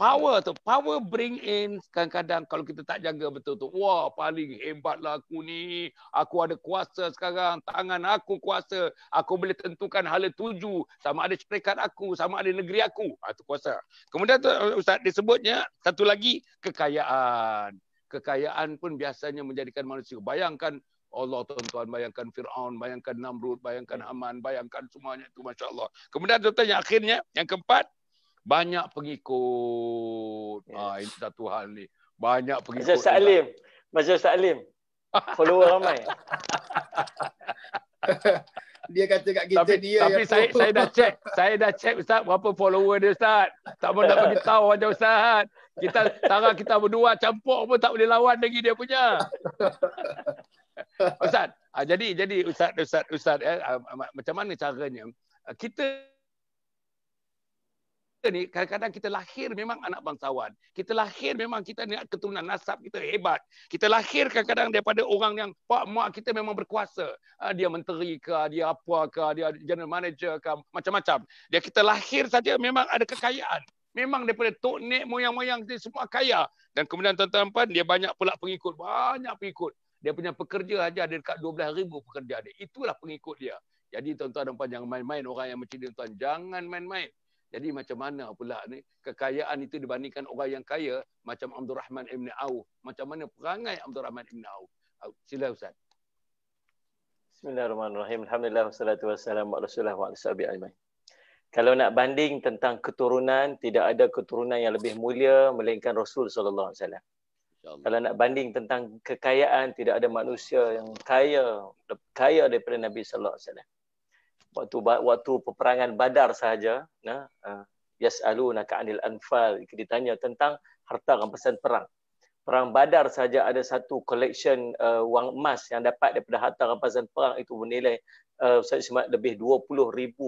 power tu power bring in kadang-kadang kalau kita tak jaga betul tu wah paling hebatlah aku ni aku ada kuasa sekarang tangan aku kuasa aku boleh tentukan hala tuju sama ada syarikat aku sama ada negeri aku itu ha, kuasa kemudian tu uh, ustaz disebutnya satu lagi kekayaan kekayaan pun biasanya menjadikan manusia bayangkan Allah tuan-tuan bayangkan Firaun bayangkan Namrud bayangkan Haman bayangkan semuanya itu masya-Allah kemudian tuan-tuan yang akhirnya yang keempat banyak pengikut. Yes. Ah, itu satu hal ni. Banyak pengikut. Masa Salim. Masa Salim. Follower ramai. dia kata kat kita tapi, dia tapi saya saya dah check saya dah check ustaz berapa follower dia ustaz tak mau nak bagi tahu aja ustaz kita tangan kita berdua campur pun tak boleh lawan lagi dia punya ustaz ah, jadi jadi ustaz ustaz ustaz eh, ah, macam mana caranya kita ni kadang-kadang kita lahir memang anak bangsawan. Kita lahir memang kita ni keturunan nasab kita hebat. Kita lahir kadang-kadang daripada orang yang pak mak kita memang berkuasa. Ah, dia menteri ke, dia apa ke, dia general manager ke, macam-macam. Dia kita lahir saja memang ada kekayaan. Memang daripada tok nek moyang-moyang dia semua kaya. Dan kemudian tuan-tuan puan, dia banyak pula pengikut. Banyak pengikut. Dia punya pekerja aja ada dekat 12,000 pekerja dia. Itulah pengikut dia. Jadi tuan-tuan dan puan jangan main-main orang yang mencintai tuan jangan main-main. Jadi macam mana pula ni kekayaan itu dibandingkan orang yang kaya macam Abdul Rahman Ibn Auf. Macam mana perangai Abdul Rahman Ibn Auf. Sila Ustaz. Bismillahirrahmanirrahim. Alhamdulillah wassalatu wassalamu ala Rasulillah wa ashabi Kalau nak banding tentang keturunan, tidak ada keturunan yang lebih mulia melainkan Rasul sallallahu alaihi wasallam. Kalau nak banding tentang kekayaan, tidak ada manusia yang kaya kaya daripada Nabi sallallahu alaihi wasallam waktu waktu peperangan Badar sahaja ya uh, ah, yasaluna Anfal anfal ditanya tentang harta rampasan perang perang Badar saja ada satu collection uh, wang emas yang dapat daripada harta rampasan perang itu bernilai uh, ah, saya lebih 20000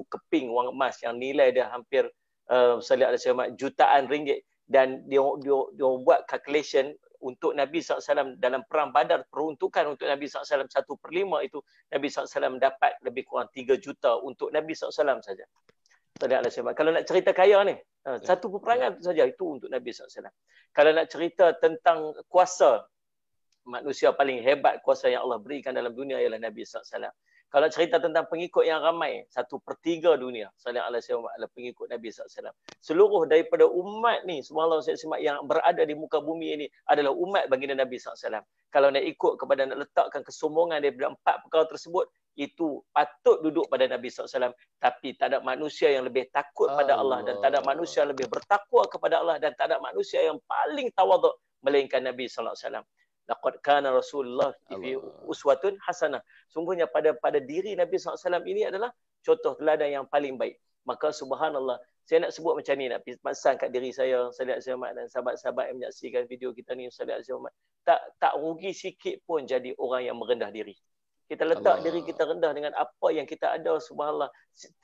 keping wang emas yang nilai dia hampir uh, saya lihat ada jutaan ringgit dan dia dia, dia buat calculation untuk Nabi SAW dalam perang badar peruntukan untuk Nabi SAW satu per lima itu Nabi SAW dapat lebih kurang tiga juta untuk Nabi SAW saja. Tadi Allah SWT. Kalau nak cerita kaya ni, ha, ya. satu peperangan saja itu untuk Nabi SAW. Kalau nak cerita tentang kuasa, manusia paling hebat kuasa yang Allah berikan dalam dunia ialah Nabi SAW. Kalau cerita tentang pengikut yang ramai, satu per tiga dunia, salam ala sayyum adalah pengikut Nabi SAW. Seluruh daripada umat ni, semua Allah SWT yang berada di muka bumi ini adalah umat baginda Nabi SAW. Kalau nak ikut kepada nak letakkan kesombongan daripada empat perkara tersebut, itu patut duduk pada Nabi SAW. Tapi tak ada manusia yang lebih takut pada Allah dan tak ada manusia lebih bertakwa kepada Allah dan tak ada manusia yang paling tawaduk melainkan Nabi SAW laqad kana rasulullah fi uswatun hasanah sungguhnya pada pada diri nabi SAW ini adalah contoh teladan yang paling baik maka subhanallah saya nak sebut macam ni nak pasang kat diri saya Salih Azimat dan sahabat-sahabat yang menyaksikan video kita ni Salih Azimat tak tak rugi sikit pun jadi orang yang merendah diri kita letak Allah. diri kita rendah dengan apa yang kita ada subhanallah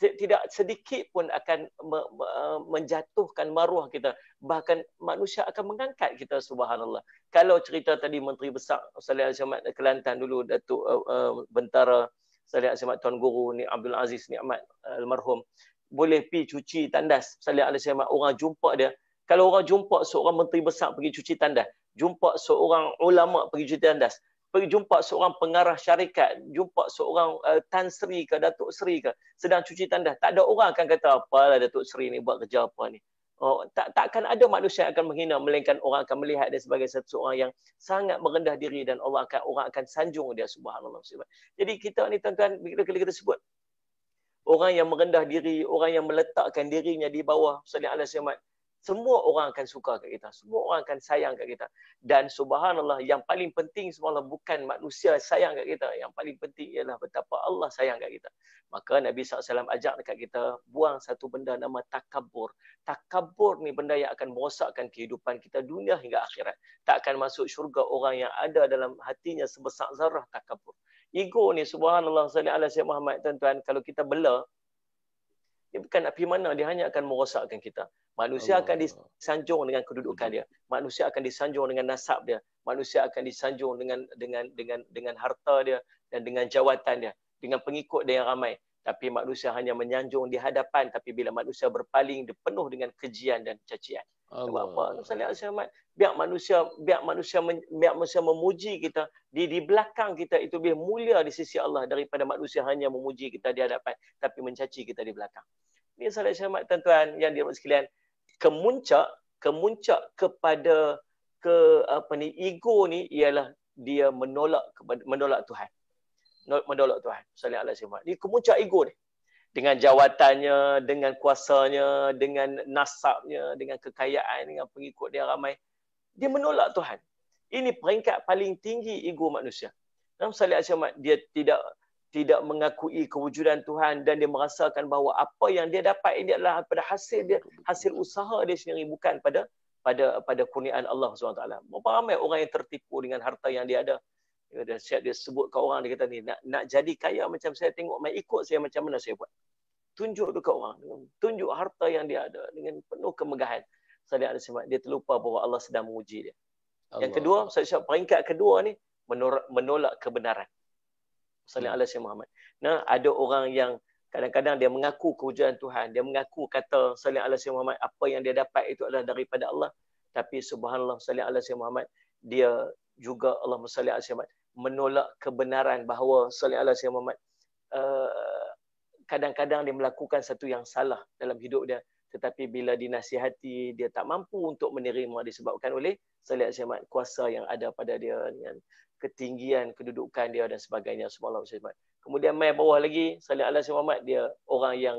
tidak sedikit pun akan uh, menjatuhkan maruah kita bahkan manusia akan mengangkat kita subhanallah kalau cerita tadi menteri besar Saleh Azmat Kelantan dulu Datuk uh, uh, Bentara Saleh Azmat Tuan Guru ni Abdul Aziz ni Nikmat uh, almarhum boleh pi cuci tandas Saleh Azmat orang jumpa dia kalau orang jumpa seorang menteri besar pergi cuci tandas jumpa seorang ulama pergi cuci tandas pergi jumpa seorang pengarah syarikat, jumpa seorang uh, Tan Sri ke Datuk Sri ke sedang cuci tandas. Tak ada orang akan kata apa, apalah Datuk Sri ni buat kerja apa ni. Oh, tak takkan ada manusia yang akan menghina melainkan orang akan melihat dia sebagai satu seorang yang sangat merendah diri dan Allah akan orang akan sanjung dia subhanallah subhanallah. Jadi kita ni tuan-tuan bila kita, kita sebut orang yang merendah diri, orang yang meletakkan dirinya di bawah Rasulullah sallallahu semua orang akan suka kat kita. Semua orang akan sayang kat kita. Dan subhanallah yang paling penting sebenarnya bukan manusia sayang kat kita. Yang paling penting ialah betapa Allah sayang kat kita. Maka Nabi SAW ajak dekat kita buang satu benda nama takabur. Takabur ni benda yang akan merosakkan kehidupan kita dunia hingga akhirat. Tak akan masuk syurga orang yang ada dalam hatinya sebesar zarah takabur. Ego ni subhanallah sallallahu alaihi wasallam Muhammad tuan-tuan kalau kita bela dia bukan nak pergi mana, dia hanya akan merosakkan kita. Manusia Allah. akan disanjung dengan kedudukan hmm. dia. Manusia akan disanjung dengan nasab dia. Manusia akan disanjung dengan dengan dengan dengan harta dia dan dengan jawatan dia, dengan pengikut dia yang ramai. Tapi manusia hanya menyanjung di hadapan tapi bila manusia berpaling dia penuh dengan kejian dan cacian. Allah. Sebab apa? Salih selamat. Biar manusia biar manusia biar manusia memuji kita di di belakang kita itu lebih mulia di sisi Allah daripada manusia hanya memuji kita di hadapan tapi mencaci kita di belakang. Ini salih selamat tuan tentuan yang dia sekalian. Kemuncak kemuncak kepada ke apa ni ego ni ialah dia menolak menolak Tuhan. Menolak Tuhan. Salih alaihi wasallam. Ini kemuncak ego ni dengan jawatannya, dengan kuasanya, dengan nasabnya, dengan kekayaan, dengan pengikut dia ramai. Dia menolak Tuhan. Ini peringkat paling tinggi ego manusia. Dalam salih asyamat, dia tidak tidak mengakui kewujudan Tuhan dan dia merasakan bahawa apa yang dia dapat ini adalah pada hasil dia, hasil usaha dia sendiri bukan pada pada pada kurniaan Allah SWT. Berapa ramai orang yang tertipu dengan harta yang dia ada. Dia siap dia sebut kat orang dia kata ni nak nak jadi kaya macam saya tengok mai ikut saya macam mana saya buat. Tunjuk dekat orang, tunjuk harta yang dia ada dengan penuh kemegahan. Saya ada sebab dia terlupa bahawa Allah sedang menguji dia. Allah. Yang kedua, saya siap peringkat kedua ni menolak, menolak kebenaran. Sallallahu hmm. alaihi wasallam Muhammad. Nah, ada orang yang kadang-kadang dia mengaku kewujudan Tuhan, dia mengaku kata sallallahu alaihi wasallam Muhammad apa yang dia dapat itu adalah daripada Allah. Tapi subhanallah sallallahu alaihi wasallam Muhammad dia juga Allah sallallahu alaihi wasallam menolak kebenaran bahawa sallallahu Allah wasallam Muhammad uh, kadang-kadang dia melakukan satu yang salah dalam hidup dia tetapi bila dinasihati dia tak mampu untuk menerima disebabkan oleh sallallahu alaihi wasallam kuasa yang ada pada dia dengan ketinggian kedudukan dia dan sebagainya sallallahu alaihi wasallam kemudian mai bawah lagi sallallahu alaihi wasallam dia orang yang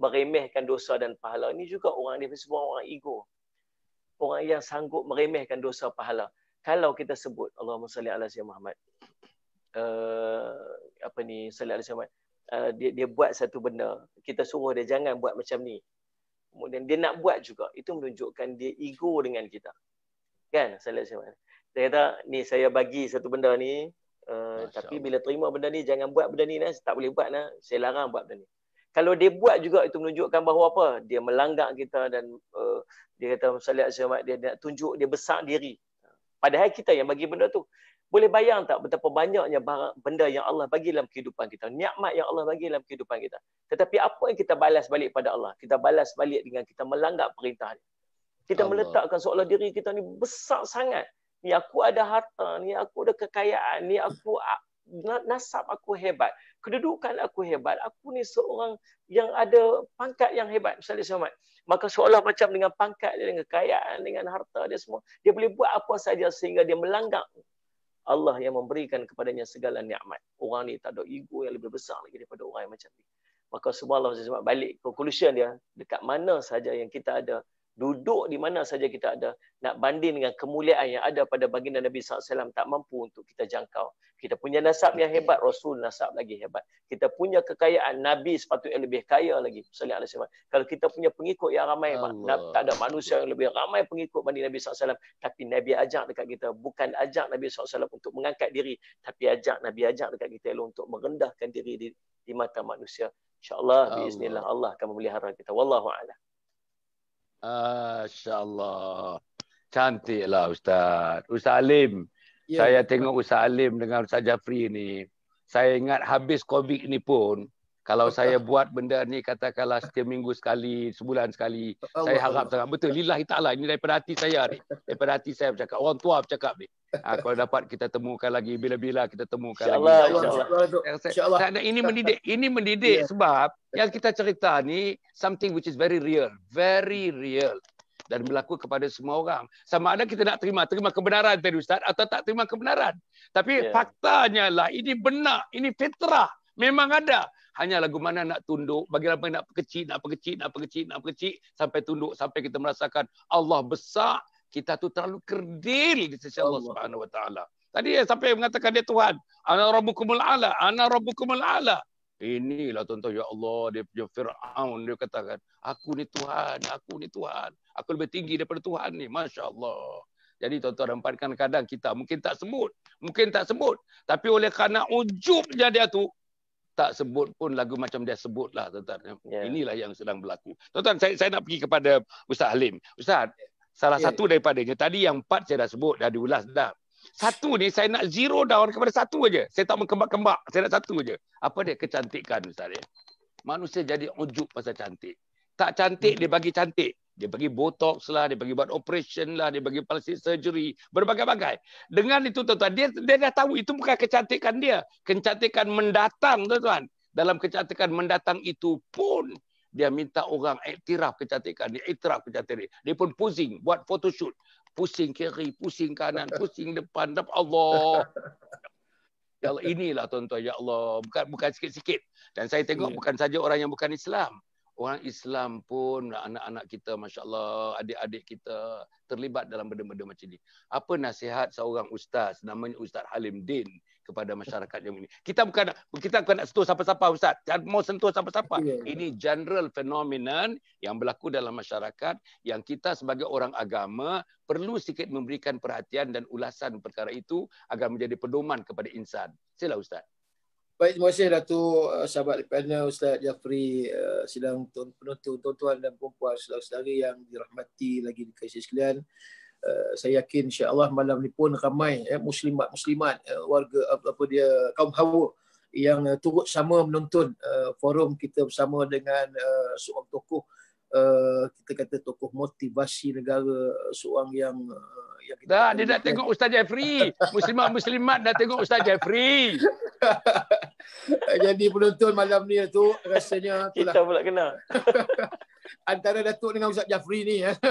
meremehkan dosa dan pahala ini juga orang dia semua orang ego orang yang sanggup meremehkan dosa pahala kalau kita sebut Allahumma salli ala sayyidina Muhammad uh, apa ni Salih Ali Syamad uh, eh, dia dia buat satu benda kita suruh dia jangan buat macam ni kemudian dia nak buat juga itu menunjukkan dia ego dengan kita kan Salih Ali Syamad dia kata ni saya bagi satu benda ni uh, tapi bila terima benda ni jangan buat benda ni nah tak boleh buat nah saya larang buat benda ni kalau dia buat juga itu menunjukkan bahawa apa dia melanggar kita dan uh, dia kata Salih Ali Syamad dia nak tunjuk dia besar diri Padahal kita yang bagi benda tu. Boleh bayang tak betapa banyaknya benda yang Allah bagi dalam kehidupan kita. Nikmat yang Allah bagi dalam kehidupan kita. Tetapi apa yang kita balas balik pada Allah? Kita balas balik dengan kita melanggar perintah. Kita Allah. meletakkan seolah diri kita ni besar sangat. Ni aku ada harta, ni aku ada kekayaan, ni aku nasab aku hebat. Kedudukan aku hebat. Aku ni seorang yang ada pangkat yang hebat. Misalnya Syamad. Maka seolah macam dengan pangkat dia, dengan kekayaan, dengan harta dia semua. Dia boleh buat apa saja sehingga dia melanggar Allah yang memberikan kepadanya segala nikmat. Orang ni tak ada ego yang lebih besar lagi daripada orang yang macam ni. Maka semua Allah SWT balik conclusion dia, dekat mana saja yang kita ada, duduk di mana saja kita ada nak banding dengan kemuliaan yang ada pada baginda Nabi SAW tak mampu untuk kita jangkau. Kita punya nasab yang hebat, Rasul nasab lagi hebat. Kita punya kekayaan, Nabi sepatutnya lebih kaya lagi. Alaihi Kalau kita punya pengikut yang ramai, Allah. tak ada manusia yang lebih ramai pengikut banding Nabi SAW. Tapi Nabi ajak dekat kita, bukan ajak Nabi SAW untuk mengangkat diri, tapi ajak Nabi ajak dekat kita untuk merendahkan diri di, di mata manusia. Insya Allah, biiznillah Allah akan memelihara kita. Wallahu a'lam. Masya-Allah. Cantiklah ustaz. Ustaz Alim. Yeah. Saya tengok Ustaz Alim dengan Ustaz Jafri ni. Saya ingat habis Covid ni pun kalau betul. saya buat benda ni katakanlah setiap minggu sekali, sebulan sekali, Allah saya harap Allah. sangat betul lillahi taala ini daripada hati saya ni. Daripada hati saya bercakap, orang tua bercakap ni. Ha, kalau dapat kita temukan lagi bila-bila kita temukan lagi insyaallah. insya ini mendidik, ini mendidik yeah. sebab yang kita cerita ni something which is very real, very real dan berlaku kepada semua orang. Sama ada kita nak terima terima kebenaran tadi ustaz atau tak terima kebenaran. Tapi yeah. faktanya lah ini benar, ini fitrah. Memang ada hanya lagu mana nak tunduk bagi ramai nak kecil, nak kecil, nak kecil, nak kecil sampai tunduk sampai kita merasakan Allah besar kita tu terlalu kerdil di sisi Allah, Allah. Subhanahu wa taala tadi sampai mengatakan dia Tuhan ana rabbukumul ala ana rabbukumul ala inilah tuan-tuan ya Allah dia punya Firaun dia katakan aku ni Tuhan aku ni Tuhan aku lebih tinggi daripada Tuhan ni masya-Allah jadi tuan-tuan dan puan kadang kita mungkin tak sebut, mungkin tak sebut. Tapi oleh kerana ujubnya jadi tu, tak sebut pun lagu macam dia sebut lah tuan-tuan. Yeah. Inilah yang sedang berlaku. Tuan-tuan, saya, saya nak pergi kepada Ustaz Halim. Ustaz, salah yeah. satu daripadanya, tadi yang empat saya dah sebut, dah diulas dah. Satu ni saya nak zero down kepada satu aja. Saya tak mengkembak-kembak, saya nak satu aja. Apa dia? Kecantikan Ustaz dia. Manusia jadi ujuk pasal cantik. Tak cantik, hmm. dia bagi cantik. Dia bagi botox lah, dia bagi buat operation lah, dia bagi plastic surgery, berbagai-bagai. Dengan itu tuan-tuan, dia, dia dah tahu itu bukan kecantikan dia. Kecantikan mendatang tuan-tuan. Dalam kecantikan mendatang itu pun, dia minta orang iktiraf kecantikan, dia iktiraf kecantikan dia. Dia pun pusing, buat photoshoot. Pusing kiri, pusing kanan, pusing depan, depan Allah. Ya Allah, inilah tuan-tuan, ya Allah. Bukan bukan sikit-sikit. Dan saya tengok bukan saja orang yang bukan Islam orang Islam pun anak-anak kita masya-Allah, adik-adik kita terlibat dalam benda-benda macam ni. Apa nasihat seorang ustaz namanya Ustaz Halim Din kepada masyarakat yang ini? Kita bukan kita bukan nak sentuh siapa-siapa ustaz. Tak mau sentuh siapa-siapa. Ya, ya. Ini general phenomenon yang berlaku dalam masyarakat yang kita sebagai orang agama perlu sikit memberikan perhatian dan ulasan perkara itu agar menjadi pedoman kepada insan. Sila ustaz. Baik, terima kasih Datuk uh, sahabat panel Ustaz Jafri uh, sidang tuan penonton tuan-tuan dan puan-puan saudara-saudari yang dirahmati lagi dikasihi sekalian. Uh, saya yakin insya-Allah malam ni pun ramai eh, muslimat muslimat uh, warga apa dia kaum hawa yang uh, turut sama menonton uh, forum kita bersama dengan uh, seorang tokoh uh, kita kata tokoh motivasi negara seorang yang uh, Ya, dah, dia nak kan. tengok Ustaz Jeffrey. Muslimat-muslimat dah tengok Ustaz Jeffrey. jadi penonton malam ni tu rasanya itulah. kita pula kena antara Datuk dengan Ustaz Jafri ni ya.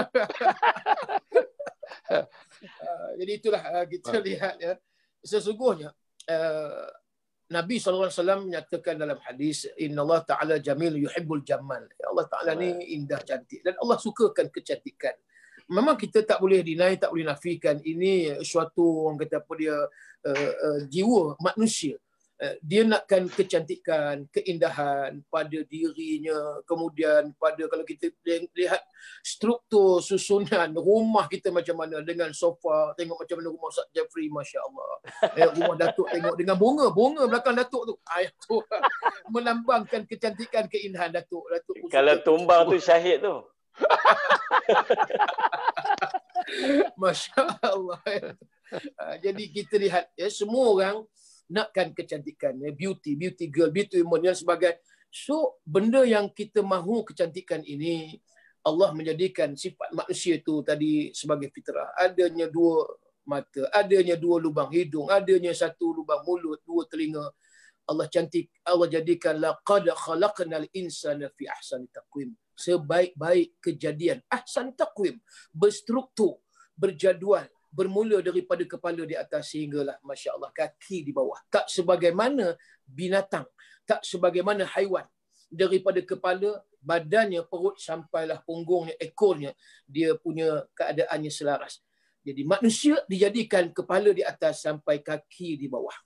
Ah, jadi itulah ah, kita lihat ya. Sesungguhnya ah, Nabi SAW menyatakan dalam hadis Inna Allah Ta'ala jamil yuhibbul jamal ya Allah Ta'ala ni indah cantik Dan Allah sukakan kecantikan Memang kita tak boleh deny, tak boleh nafikan Ini suatu orang kata apa dia uh, uh, Jiwa manusia Eh, dia nakkan kecantikan, keindahan pada dirinya, kemudian pada kalau kita lihat struktur susunan rumah kita macam mana dengan sofa, tengok macam mana rumah Ustaz Jeffrey, Masya Allah. Eh, rumah Datuk tengok dengan bunga, bunga belakang Datuk tu. Ayah tu melambangkan kecantikan, keindahan Datuk. Datuk kalau tumbang tu syahid tu. Masya Allah. Eh, jadi kita lihat ya, semua orang nakkan kecantikan eh, beauty beauty girl beauty woman dan sebagainya so benda yang kita mahu kecantikan ini Allah menjadikan sifat manusia itu tadi sebagai fitrah adanya dua mata adanya dua lubang hidung adanya satu lubang mulut dua telinga Allah cantik Allah jadikan laqad khalaqnal insana fi ahsani taqwim sebaik-baik kejadian ahsan taqwim berstruktur berjadual bermula daripada kepala di atas sehinggalah masya Allah kaki di bawah. Tak sebagaimana binatang, tak sebagaimana haiwan daripada kepala badannya perut sampailah punggungnya ekornya dia punya keadaannya selaras. Jadi manusia dijadikan kepala di atas sampai kaki di bawah.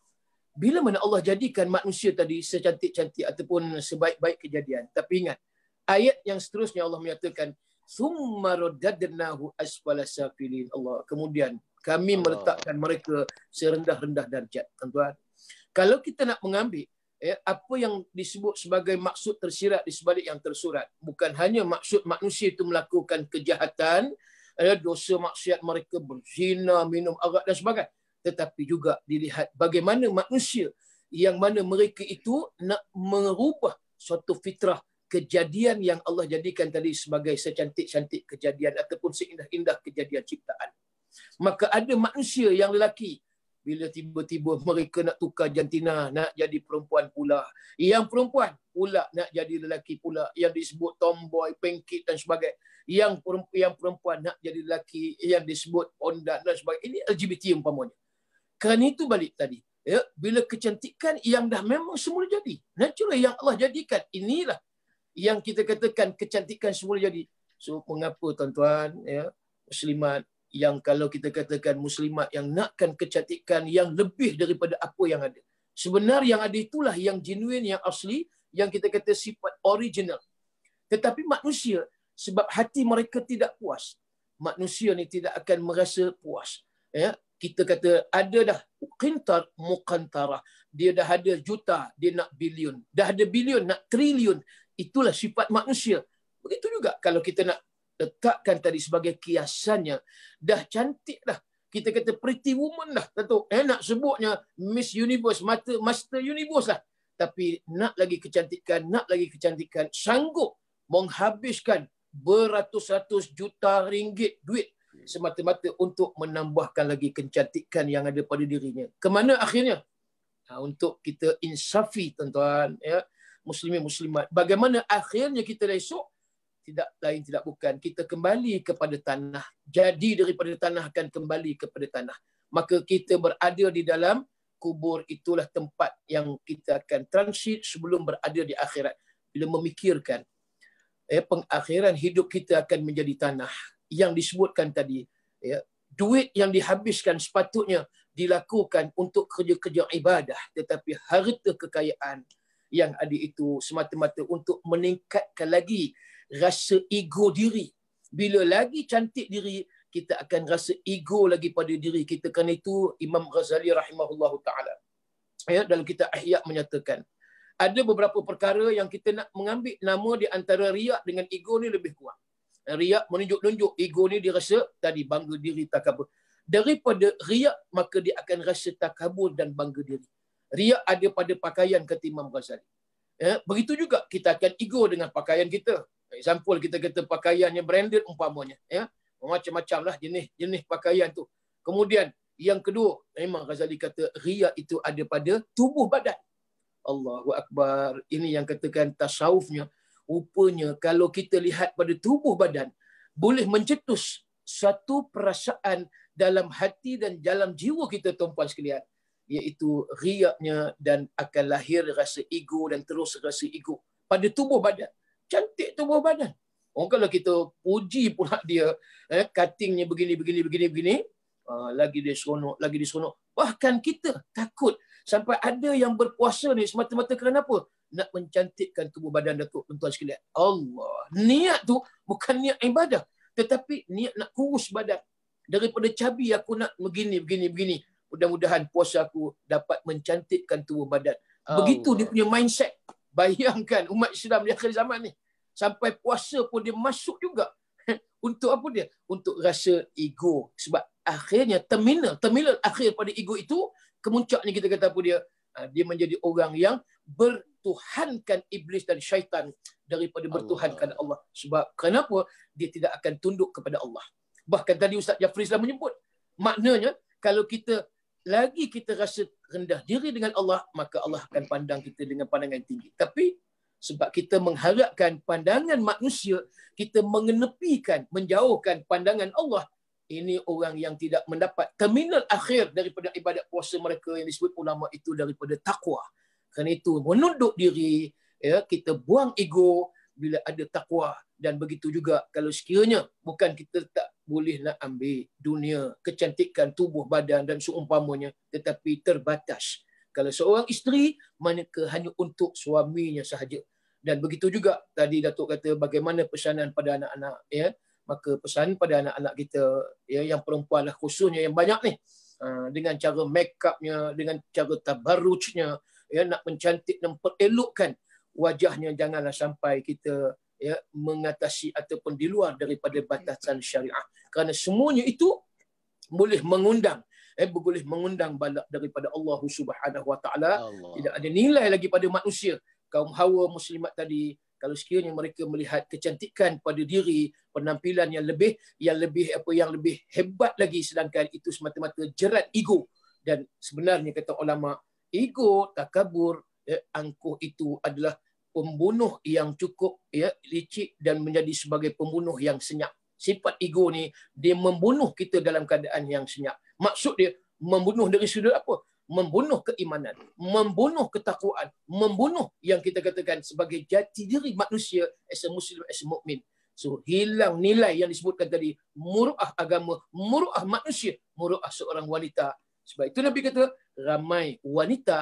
Bila mana Allah jadikan manusia tadi secantik-cantik ataupun sebaik-baik kejadian. Tapi ingat, ayat yang seterusnya Allah menyatakan, summa radadnahu asfala safilin Allah kemudian kami Allah. meletakkan mereka serendah-rendah darjat tuan-tuan kalau kita nak mengambil ya, apa yang disebut sebagai maksud tersirat di sebalik yang tersurat bukan hanya maksud manusia itu melakukan kejahatan ya, dosa maksiat mereka berzina minum arak dan sebagainya tetapi juga dilihat bagaimana manusia yang mana mereka itu nak merubah suatu fitrah kejadian yang Allah jadikan tadi sebagai secantik-cantik kejadian ataupun seindah-indah kejadian ciptaan. Maka ada manusia yang lelaki bila tiba-tiba mereka nak tukar jantina, nak jadi perempuan pula. Yang perempuan pula nak jadi lelaki pula. Yang disebut tomboy, pengkit dan sebagainya. Yang perempuan, yang perempuan nak jadi lelaki, yang disebut ondat dan sebagainya. Ini LGBT yang umpamanya. Kerana itu balik tadi. Ya, bila kecantikan yang dah memang semula jadi. Natural yang Allah jadikan. Inilah yang kita katakan kecantikan semula jadi. So mengapa tuan-tuan ya muslimat yang kalau kita katakan muslimat yang nakkan kecantikan yang lebih daripada apa yang ada. Sebenar yang ada itulah yang genuine yang asli yang kita kata sifat original. Tetapi manusia sebab hati mereka tidak puas. Manusia ni tidak akan merasa puas. Ya, kita kata ada dah kintar mukantara. Dia dah ada juta, dia nak bilion. Dah ada bilion, nak triliun. Itulah sifat manusia. Begitu juga kalau kita nak letakkan tadi sebagai kiasannya, dah cantik dah. Kita kata pretty woman dah. Tentu enak eh, sebutnya Miss Universe, Master, Master Universe lah. Tapi nak lagi kecantikan, nak lagi kecantikan, sanggup menghabiskan beratus-ratus juta ringgit duit semata-mata untuk menambahkan lagi kecantikan yang ada pada dirinya. Kemana akhirnya? Ha, untuk kita insafi tuan-tuan. Ya muslimin muslimat bagaimana akhirnya kita esok tidak lain tidak bukan kita kembali kepada tanah jadi daripada tanah akan kembali kepada tanah maka kita berada di dalam kubur itulah tempat yang kita akan transit sebelum berada di akhirat bila memikirkan ya pengakhiran hidup kita akan menjadi tanah yang disebutkan tadi ya duit yang dihabiskan sepatutnya dilakukan untuk kerja-kerja ibadah tetapi harta kekayaan yang ada itu semata-mata untuk meningkatkan lagi rasa ego diri. Bila lagi cantik diri, kita akan rasa ego lagi pada diri kita. Kerana itu Imam Ghazali rahimahullah ta'ala. Ya, dalam kita ahya menyatakan. Ada beberapa perkara yang kita nak mengambil nama di antara riak dengan ego ni lebih kuat. Riak menunjuk-nunjuk ego ni dirasa tadi bangga diri takabur. Daripada riak maka dia akan rasa takabur dan bangga diri riak ada pada pakaian kata Imam Ghazali. Ya, begitu juga kita akan ego dengan pakaian kita. Contoh kita kata pakaiannya branded umpamanya, ya. macam lah jenis-jenis pakaian tu. Kemudian yang kedua, Imam Ghazali kata riak itu ada pada tubuh badan. Allahu akbar. Ini yang katakan tasawufnya. Rupanya kalau kita lihat pada tubuh badan boleh mencetus satu perasaan dalam hati dan dalam jiwa kita tuan-tuan sekalian iaitu riaknya dan akan lahir rasa ego dan terus rasa ego pada tubuh badan. Cantik tubuh badan. Oh, kalau kita puji pula dia, eh, cuttingnya begini, begini, begini, begini, uh, lagi dia seronok, lagi dia seronok. Bahkan kita takut sampai ada yang berpuasa ni semata-mata kerana apa? Nak mencantikkan tubuh badan Datuk Tuan-Tuan sekalian. Allah. Niat tu bukan niat ibadah. Tetapi niat nak kurus badan. Daripada cabi aku nak begini, begini, begini mudah-mudahan puasa aku dapat mencantikkan tubuh badan. Oh. Begitu dia punya mindset. Bayangkan umat Islam di akhir zaman ni. Sampai puasa pun dia masuk juga. Untuk apa dia? Untuk rasa ego. Sebab akhirnya terminal. Terminal akhir pada ego itu. Kemuncaknya kita kata apa dia? Ah, dia menjadi orang yang bertuhankan iblis dan syaitan daripada Allah. bertuhankan Allah. Sebab kenapa dia tidak akan tunduk kepada Allah. Bahkan tadi Ustaz Jafri Islam menyebut. Maknanya kalau kita lagi kita rasa rendah diri dengan Allah, maka Allah akan pandang kita dengan pandangan tinggi. Tapi sebab kita mengharapkan pandangan manusia, kita mengenepikan, menjauhkan pandangan Allah, ini orang yang tidak mendapat terminal akhir daripada ibadat puasa mereka yang disebut ulama itu daripada takwa. Kerana itu menunduk diri, ya, kita buang ego bila ada takwa dan begitu juga kalau sekiranya bukan kita tak boleh nak ambil dunia, kecantikan tubuh, badan dan seumpamanya tetapi terbatas. Kalau seorang isteri, maka hanya untuk suaminya sahaja. Dan begitu juga tadi Datuk kata bagaimana pesanan pada anak-anak. ya Maka pesan pada anak-anak kita ya, yang perempuan lah khususnya yang banyak ni. Ah, dengan cara make upnya, dengan cara tabarujnya. Ya, nak mencantik, memperelokkan wajahnya janganlah sampai kita ya mengatasi ataupun di luar daripada batasan syariah kerana semuanya itu boleh mengundang eh boleh mengundang balak daripada Allah Subhanahu Wa Taala tidak ada nilai lagi pada manusia kaum hawa muslimat tadi kalau sekiranya mereka melihat kecantikan pada diri penampilan yang lebih yang lebih apa yang lebih hebat lagi sedangkan itu semata-mata jerat ego dan sebenarnya kata ulama ego takabur eh, angkuh itu adalah pembunuh yang cukup ya licik dan menjadi sebagai pembunuh yang senyap sifat ego ni dia membunuh kita dalam keadaan yang senyap. Maksud dia membunuh dari sudut apa? Membunuh keimanan, membunuh ketakwaan, membunuh yang kita katakan sebagai jati diri manusia as a muslim as a mukmin. So hilang nilai yang disebutkan tadi muruah agama, muruah manusia, muruah seorang wanita. Sebab itu Nabi kata ramai wanita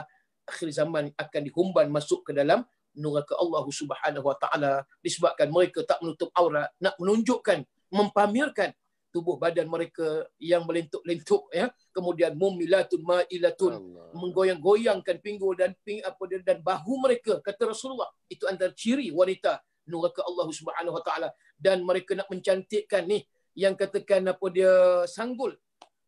akhir zaman akan dihumban masuk ke dalam neraka Allah Subhanahu Wa Taala disebabkan mereka tak menutup aurat nak menunjukkan Mempamirkan tubuh badan mereka yang melentuk-lentuk ya kemudian mumilatun mailatun menggoyang-goyangkan pinggul dan ping apa dia, dan bahu mereka kata Rasulullah itu antara ciri wanita nuraka Allah Subhanahu wa taala dan mereka nak mencantikkan ni yang katakan apa dia sanggul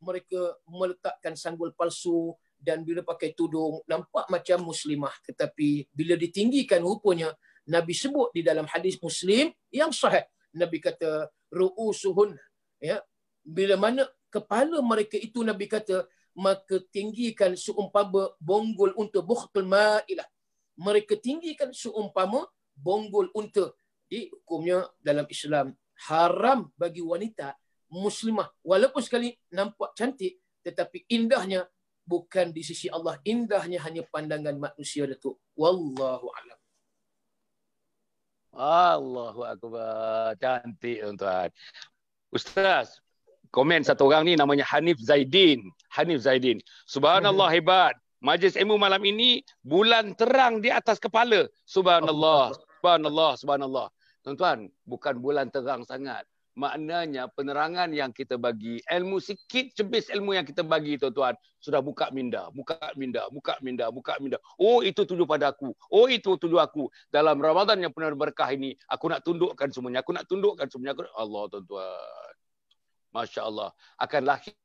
mereka meletakkan sanggul palsu dan bila pakai tudung nampak macam muslimah tetapi bila ditinggikan rupanya Nabi sebut di dalam hadis Muslim yang sahih Nabi kata ru'usuhun ya bila mana kepala mereka itu Nabi kata maka tinggikan seumpama bonggol unta bukhtul ma'ilah mereka tinggikan seumpama bonggol unta di hukumnya dalam Islam haram bagi wanita muslimah walaupun sekali nampak cantik tetapi indahnya bukan di sisi Allah indahnya hanya pandangan manusia itu wallahu a'lam Allahu akbar. Cantik tuan-tuan. Ustaz, komen satu orang ni namanya Hanif Zaidin. Hanif Zaidin. Subhanallah hmm. hebat. Majlis ilmu malam ini bulan terang di atas kepala. Subhanallah. Subhanallah. Subhanallah. Tuan-tuan, bukan bulan terang sangat maknanya penerangan yang kita bagi, ilmu sikit cebis ilmu yang kita bagi tuan-tuan, sudah buka minda, buka minda, buka minda, buka minda. Oh itu tuju pada aku. Oh itu tuju aku. Dalam Ramadan yang penuh berkah ini, aku nak tundukkan semuanya. Aku nak tundukkan semuanya. Aku... Allah tuan-tuan. Masya Allah. Akan lahir.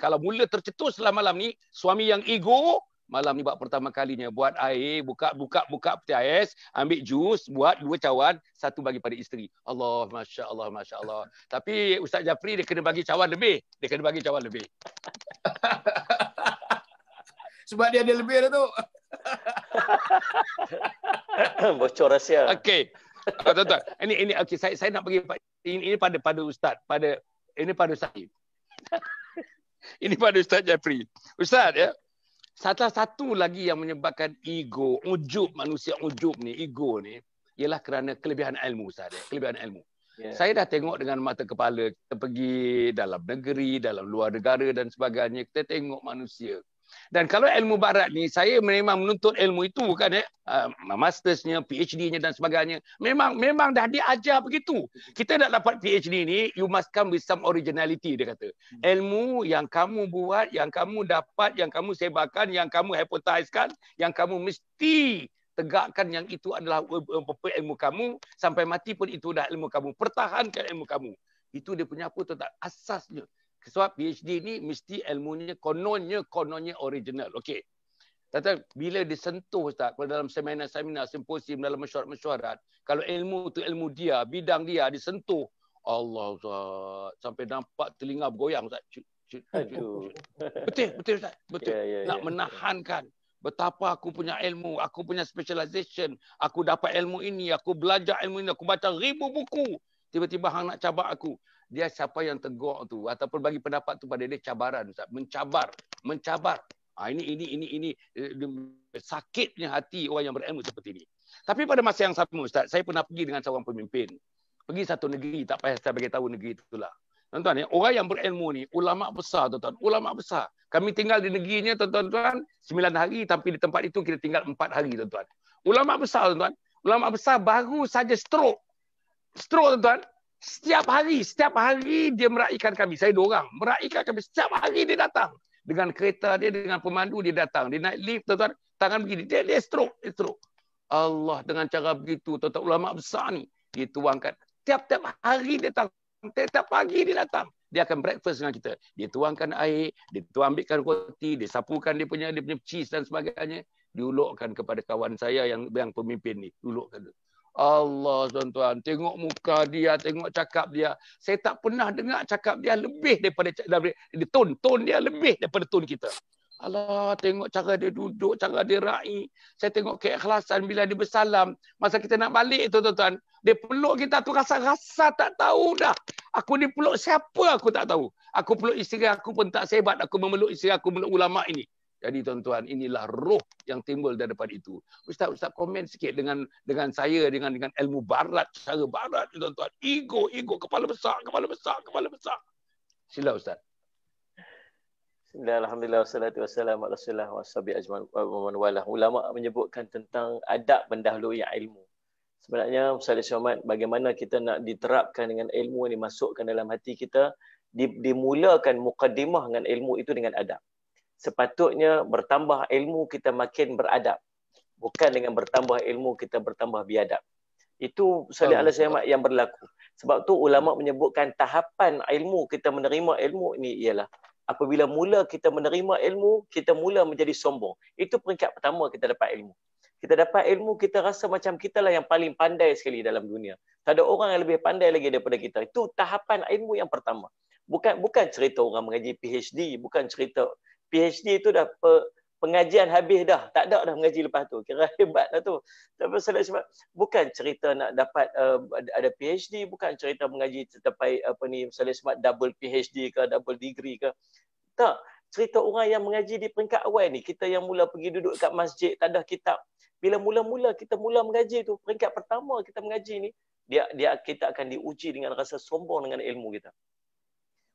Kalau mula tercetus selama malam ni, suami yang ego, malam ni buat pertama kalinya buat air buka buka buka peti ais ambil jus buat dua cawan satu bagi pada isteri Allah masya-Allah masya-Allah tapi Ustaz Jafri dia kena bagi cawan lebih dia kena bagi cawan lebih sebab dia ada lebih tu bocor rahsia okey tuan-tuan ini ini okey saya saya nak bagi ini, ini pada pada ustaz pada ini pada saya ini pada ustaz Jafri ustaz ya satu-satu lagi yang menyebabkan ego, ujub manusia ujub ni, ego ni ialah kerana kelebihan ilmu saya, kelebihan ilmu. Yeah. Saya dah tengok dengan mata kepala kita pergi dalam negeri, dalam luar negara dan sebagainya, kita tengok manusia. Dan kalau ilmu barat ni, saya memang menuntut ilmu itu bukan ya. Uh, master'snya, PhD-nya dan sebagainya. Memang memang dah diajar begitu. Kita nak dapat PhD ni, you must come with some originality, dia kata. Hmm. Ilmu yang kamu buat, yang kamu dapat, yang kamu sebarkan, yang kamu hypothesiskan, yang kamu mesti tegakkan yang itu adalah ilmu kamu, sampai mati pun itu dah ilmu kamu. Pertahankan ilmu kamu. Itu dia punya apa tu tak? Asasnya sebab PhD ni mesti ilmunya kononnya kononnya original. Okey. Tapi bila disentuh ustaz kalau dalam seminar-seminar simposium dalam mesyuarat-mesyuarat, kalau ilmu tu ilmu dia, bidang dia disentuh, Allah ustaz sampai nampak telinga bergoyang ustaz. Cuk, cuk, cuk, cuk. Betul, betul ustaz. Betul. Yeah, yeah, ya. Nak menahankan betapa aku punya ilmu, aku punya specialization, aku dapat ilmu ini, aku belajar ilmu ini, aku baca ribu buku. Tiba-tiba hang nak cabar aku dia siapa yang tegur tu ataupun bagi pendapat tu pada dia cabaran ustaz mencabar mencabar ha, ini ini ini ini eh, sakitnya hati orang yang berilmu seperti ini tapi pada masa yang sama ustaz saya pernah pergi dengan seorang pemimpin pergi satu negeri tak payah saya bagi tahu negeri itulah tuan-tuan ya, orang yang berilmu ni ulama besar tuan-tuan ulama besar kami tinggal di negerinya tuan-tuan 9 hari tapi di tempat itu kita tinggal empat hari tuan-tuan ulama besar tuan-tuan ulama besar baru saja stroke stroke tuan-tuan Setiap hari, setiap hari dia meraihkan kami. Saya dua orang. Meraihkan kami. Setiap hari dia datang. Dengan kereta dia, dengan pemandu dia datang. Dia naik lift, tuan-tuan. Tangan begini. Dia, dia stroke. Dia stroke. Allah dengan cara begitu. Tuan-tuan ulama besar ni. Dia tuangkan. Tiap-tiap hari dia datang. Tiap-tiap pagi dia datang. Dia akan breakfast dengan kita. Dia tuangkan air. Dia tuang ambilkan roti. Dia sapukan dia punya, dia punya cheese dan sebagainya. Dia Diulukkan kepada kawan saya yang yang pemimpin ni. Diulukkan dia. Allah tuan-tuan, tengok muka dia, tengok cakap dia. Saya tak pernah dengar cakap dia lebih daripada daripada ton, tun dia lebih daripada tun kita. Allah, tengok cara dia duduk, cara dia rai. Saya tengok keikhlasan bila dia bersalam. Masa kita nak balik itu tuan-tuan. Dia peluk kita tu rasa-rasa tak tahu dah. Aku ni peluk siapa aku tak tahu. Aku peluk isteri aku pun tak sebat. Aku memeluk isteri aku, memeluk ulama' ini. Jadi tuan-tuan, inilah roh yang timbul daripada itu. Ustaz, ustaz komen sikit dengan dengan saya dengan dengan ilmu barat, cara barat tuan-tuan. Ego, ego kepala besar, kepala besar, kepala besar. Sila ustaz. Alhamdulillah wassalatu wassalamu ala rasulillah wa sabi ajman wa walah. Ulama menyebutkan tentang adab mendahului ilmu. Sebenarnya Ustaz Syamad bagaimana kita nak diterapkan dengan ilmu ni masukkan dalam hati kita dimulakan mukadimah dengan ilmu itu dengan adab sepatutnya bertambah ilmu kita makin beradab bukan dengan bertambah ilmu kita bertambah biadab itu salih oh, alaihi oh. yang berlaku sebab tu ulama menyebutkan tahapan ilmu kita menerima ilmu ini ialah apabila mula kita menerima ilmu kita mula menjadi sombong itu peringkat pertama kita dapat ilmu kita dapat ilmu kita rasa macam kita lah yang paling pandai sekali dalam dunia tak ada orang yang lebih pandai lagi daripada kita itu tahapan ilmu yang pertama bukan bukan cerita orang mengaji PhD bukan cerita PhD tu dah pe, pengajian habis dah. Tak ada dah mengaji lepas tu. Kira hebat lah tu. Tapi bukan cerita nak dapat uh, ada PhD, bukan cerita mengaji sampai apa ni, saya sebab double PhD ke, double degree ke. Tak. Cerita orang yang mengaji di peringkat awal ni, kita yang mula pergi duduk kat masjid, tak ada kitab. Bila mula-mula kita mula mengaji tu, peringkat pertama kita mengaji ni, dia, dia kita akan diuji dengan rasa sombong dengan ilmu kita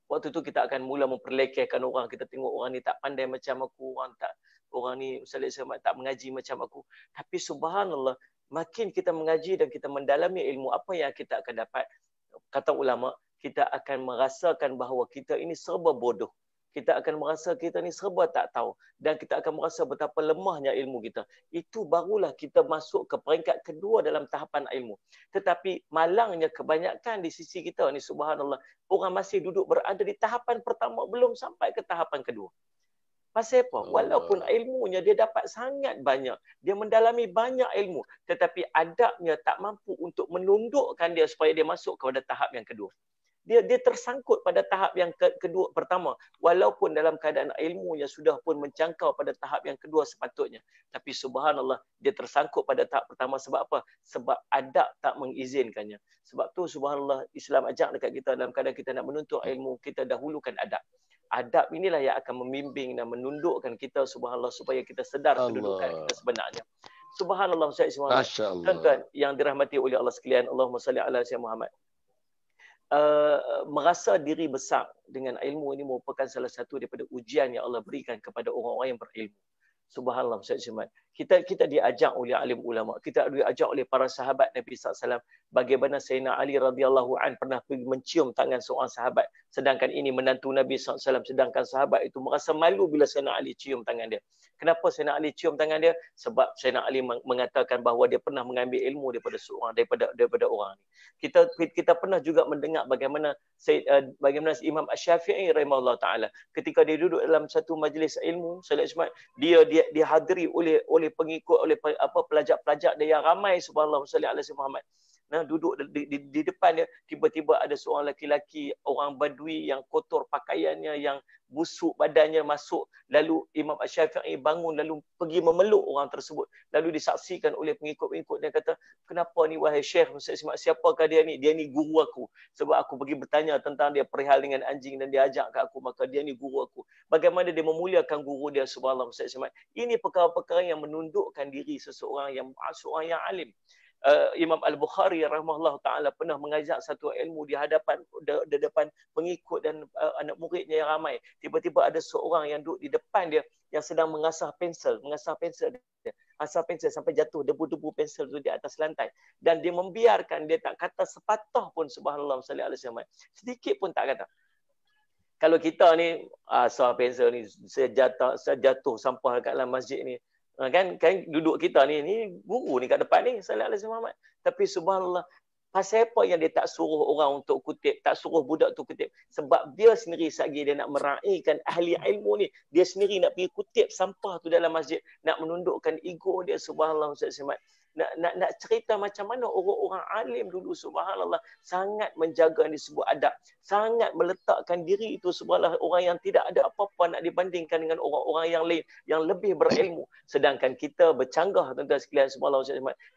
waktu tu kita akan mula memperlekehkan orang kita tengok orang ni tak pandai macam aku orang tak orang ni ustaz tak mengaji macam aku tapi subhanallah makin kita mengaji dan kita mendalami ilmu apa yang kita akan dapat kata ulama kita akan merasakan bahawa kita ini serba bodoh kita akan merasa kita ni serba tak tahu dan kita akan merasa betapa lemahnya ilmu kita itu barulah kita masuk ke peringkat kedua dalam tahapan ilmu tetapi malangnya kebanyakan di sisi kita ni subhanallah orang masih duduk berada di tahapan pertama belum sampai ke tahapan kedua pasal apa walaupun ilmunya dia dapat sangat banyak dia mendalami banyak ilmu tetapi adabnya tak mampu untuk menundukkan dia supaya dia masuk kepada tahap yang kedua dia dia tersangkut pada tahap yang kedua pertama walaupun dalam keadaan ilmu yang sudah pun mencangkau pada tahap yang kedua sepatutnya tapi subhanallah dia tersangkut pada tahap pertama sebab apa sebab adab tak mengizinkannya sebab tu subhanallah Islam ajak dekat kita dalam keadaan kita nak menuntut ilmu kita dahulukan adab adab inilah yang akan membimbing dan menundukkan kita subhanallah supaya kita sedar Allah. kedudukan kita sebenarnya subhanallah saya semua tuan-tuan yang dirahmati oleh Allah sekalian Allahumma salli ala sayyidina Muhammad Uh, merasa diri besar dengan ilmu ini merupakan salah satu daripada ujian yang Allah berikan kepada orang-orang yang berilmu. Subhanallah, Ustaz Jumat kita kita diajak oleh alim ulama kita diajak oleh para sahabat Nabi sallallahu bagaimana Sayyidina Ali radhiyallahu an pernah pergi mencium tangan seorang sahabat sedangkan ini menantu Nabi sallallahu sedangkan sahabat itu merasa malu bila Sayyidina Ali cium tangan dia kenapa Sayyidina Ali cium tangan dia sebab Sayyidina Ali mengatakan bahawa dia pernah mengambil ilmu daripada seorang daripada daripada orang ini kita kita pernah juga mendengar bagaimana Sayyid, uh, bagaimana Imam Asy-Syafi'i rahimahullahu taala ketika dia duduk dalam satu majlis ilmu Sayyid Ismail dia dia dihadiri oleh oleh oleh pengikut oleh apa pelajar-pelajar dia yang ramai subhanallah sallallahu alaihi Muhammad nah duduk di, di, di depannya tiba-tiba ada seorang laki-laki orang badui yang kotor pakaiannya yang busuk badannya masuk lalu Imam Asy-Syafi'i bangun lalu pergi memeluk orang tersebut lalu disaksikan oleh pengikut-pengikut dia kata kenapa ni wahai syekh Ustaz siapakah dia ni dia ni guru aku sebab aku pergi bertanya tentang dia perihal dengan anjing dan dia ajak ke aku maka dia ni guru aku bagaimana dia memuliakan guru dia subhanallah Ustaz Ismail ini perkara-perkara yang menundukkan diri seseorang yang seorang yang alim uh, Imam Al-Bukhari rahmahullah taala pernah mengajak satu ilmu di hadapan di depan pengikut dan uh, anak muridnya yang ramai. Tiba-tiba ada seorang yang duduk di depan dia yang sedang mengasah pensel, mengasah pensel dia. Asah pensel sampai jatuh debu-debu pensel tu di atas lantai dan dia membiarkan dia tak kata sepatah pun subhanallah sallallahu alaihi wasallam. Sedikit pun tak kata. Kalau kita ni ah, asah pensel ni sejatuh, sejatuh sampah dekat dalam masjid ni, Ha, kan kan duduk kita ni ni guru ni kat depan ni salat alaihi Muhammad tapi subhanallah pasal apa yang dia tak suruh orang untuk kutip tak suruh budak tu kutip sebab dia sendiri sagi dia nak meraihkan ahli ilmu ni dia sendiri nak pergi kutip sampah tu dalam masjid nak menundukkan ego dia subhanallah ustaz Ahmad nak nak nak cerita macam mana orang-orang alim dulu subhanallah sangat menjaga ni sebuah adab sangat meletakkan diri itu sebelah orang yang tidak ada apa-apa nak dibandingkan dengan orang-orang yang lain yang lebih berilmu sedangkan kita bercanggah tentang sekalian subhanallah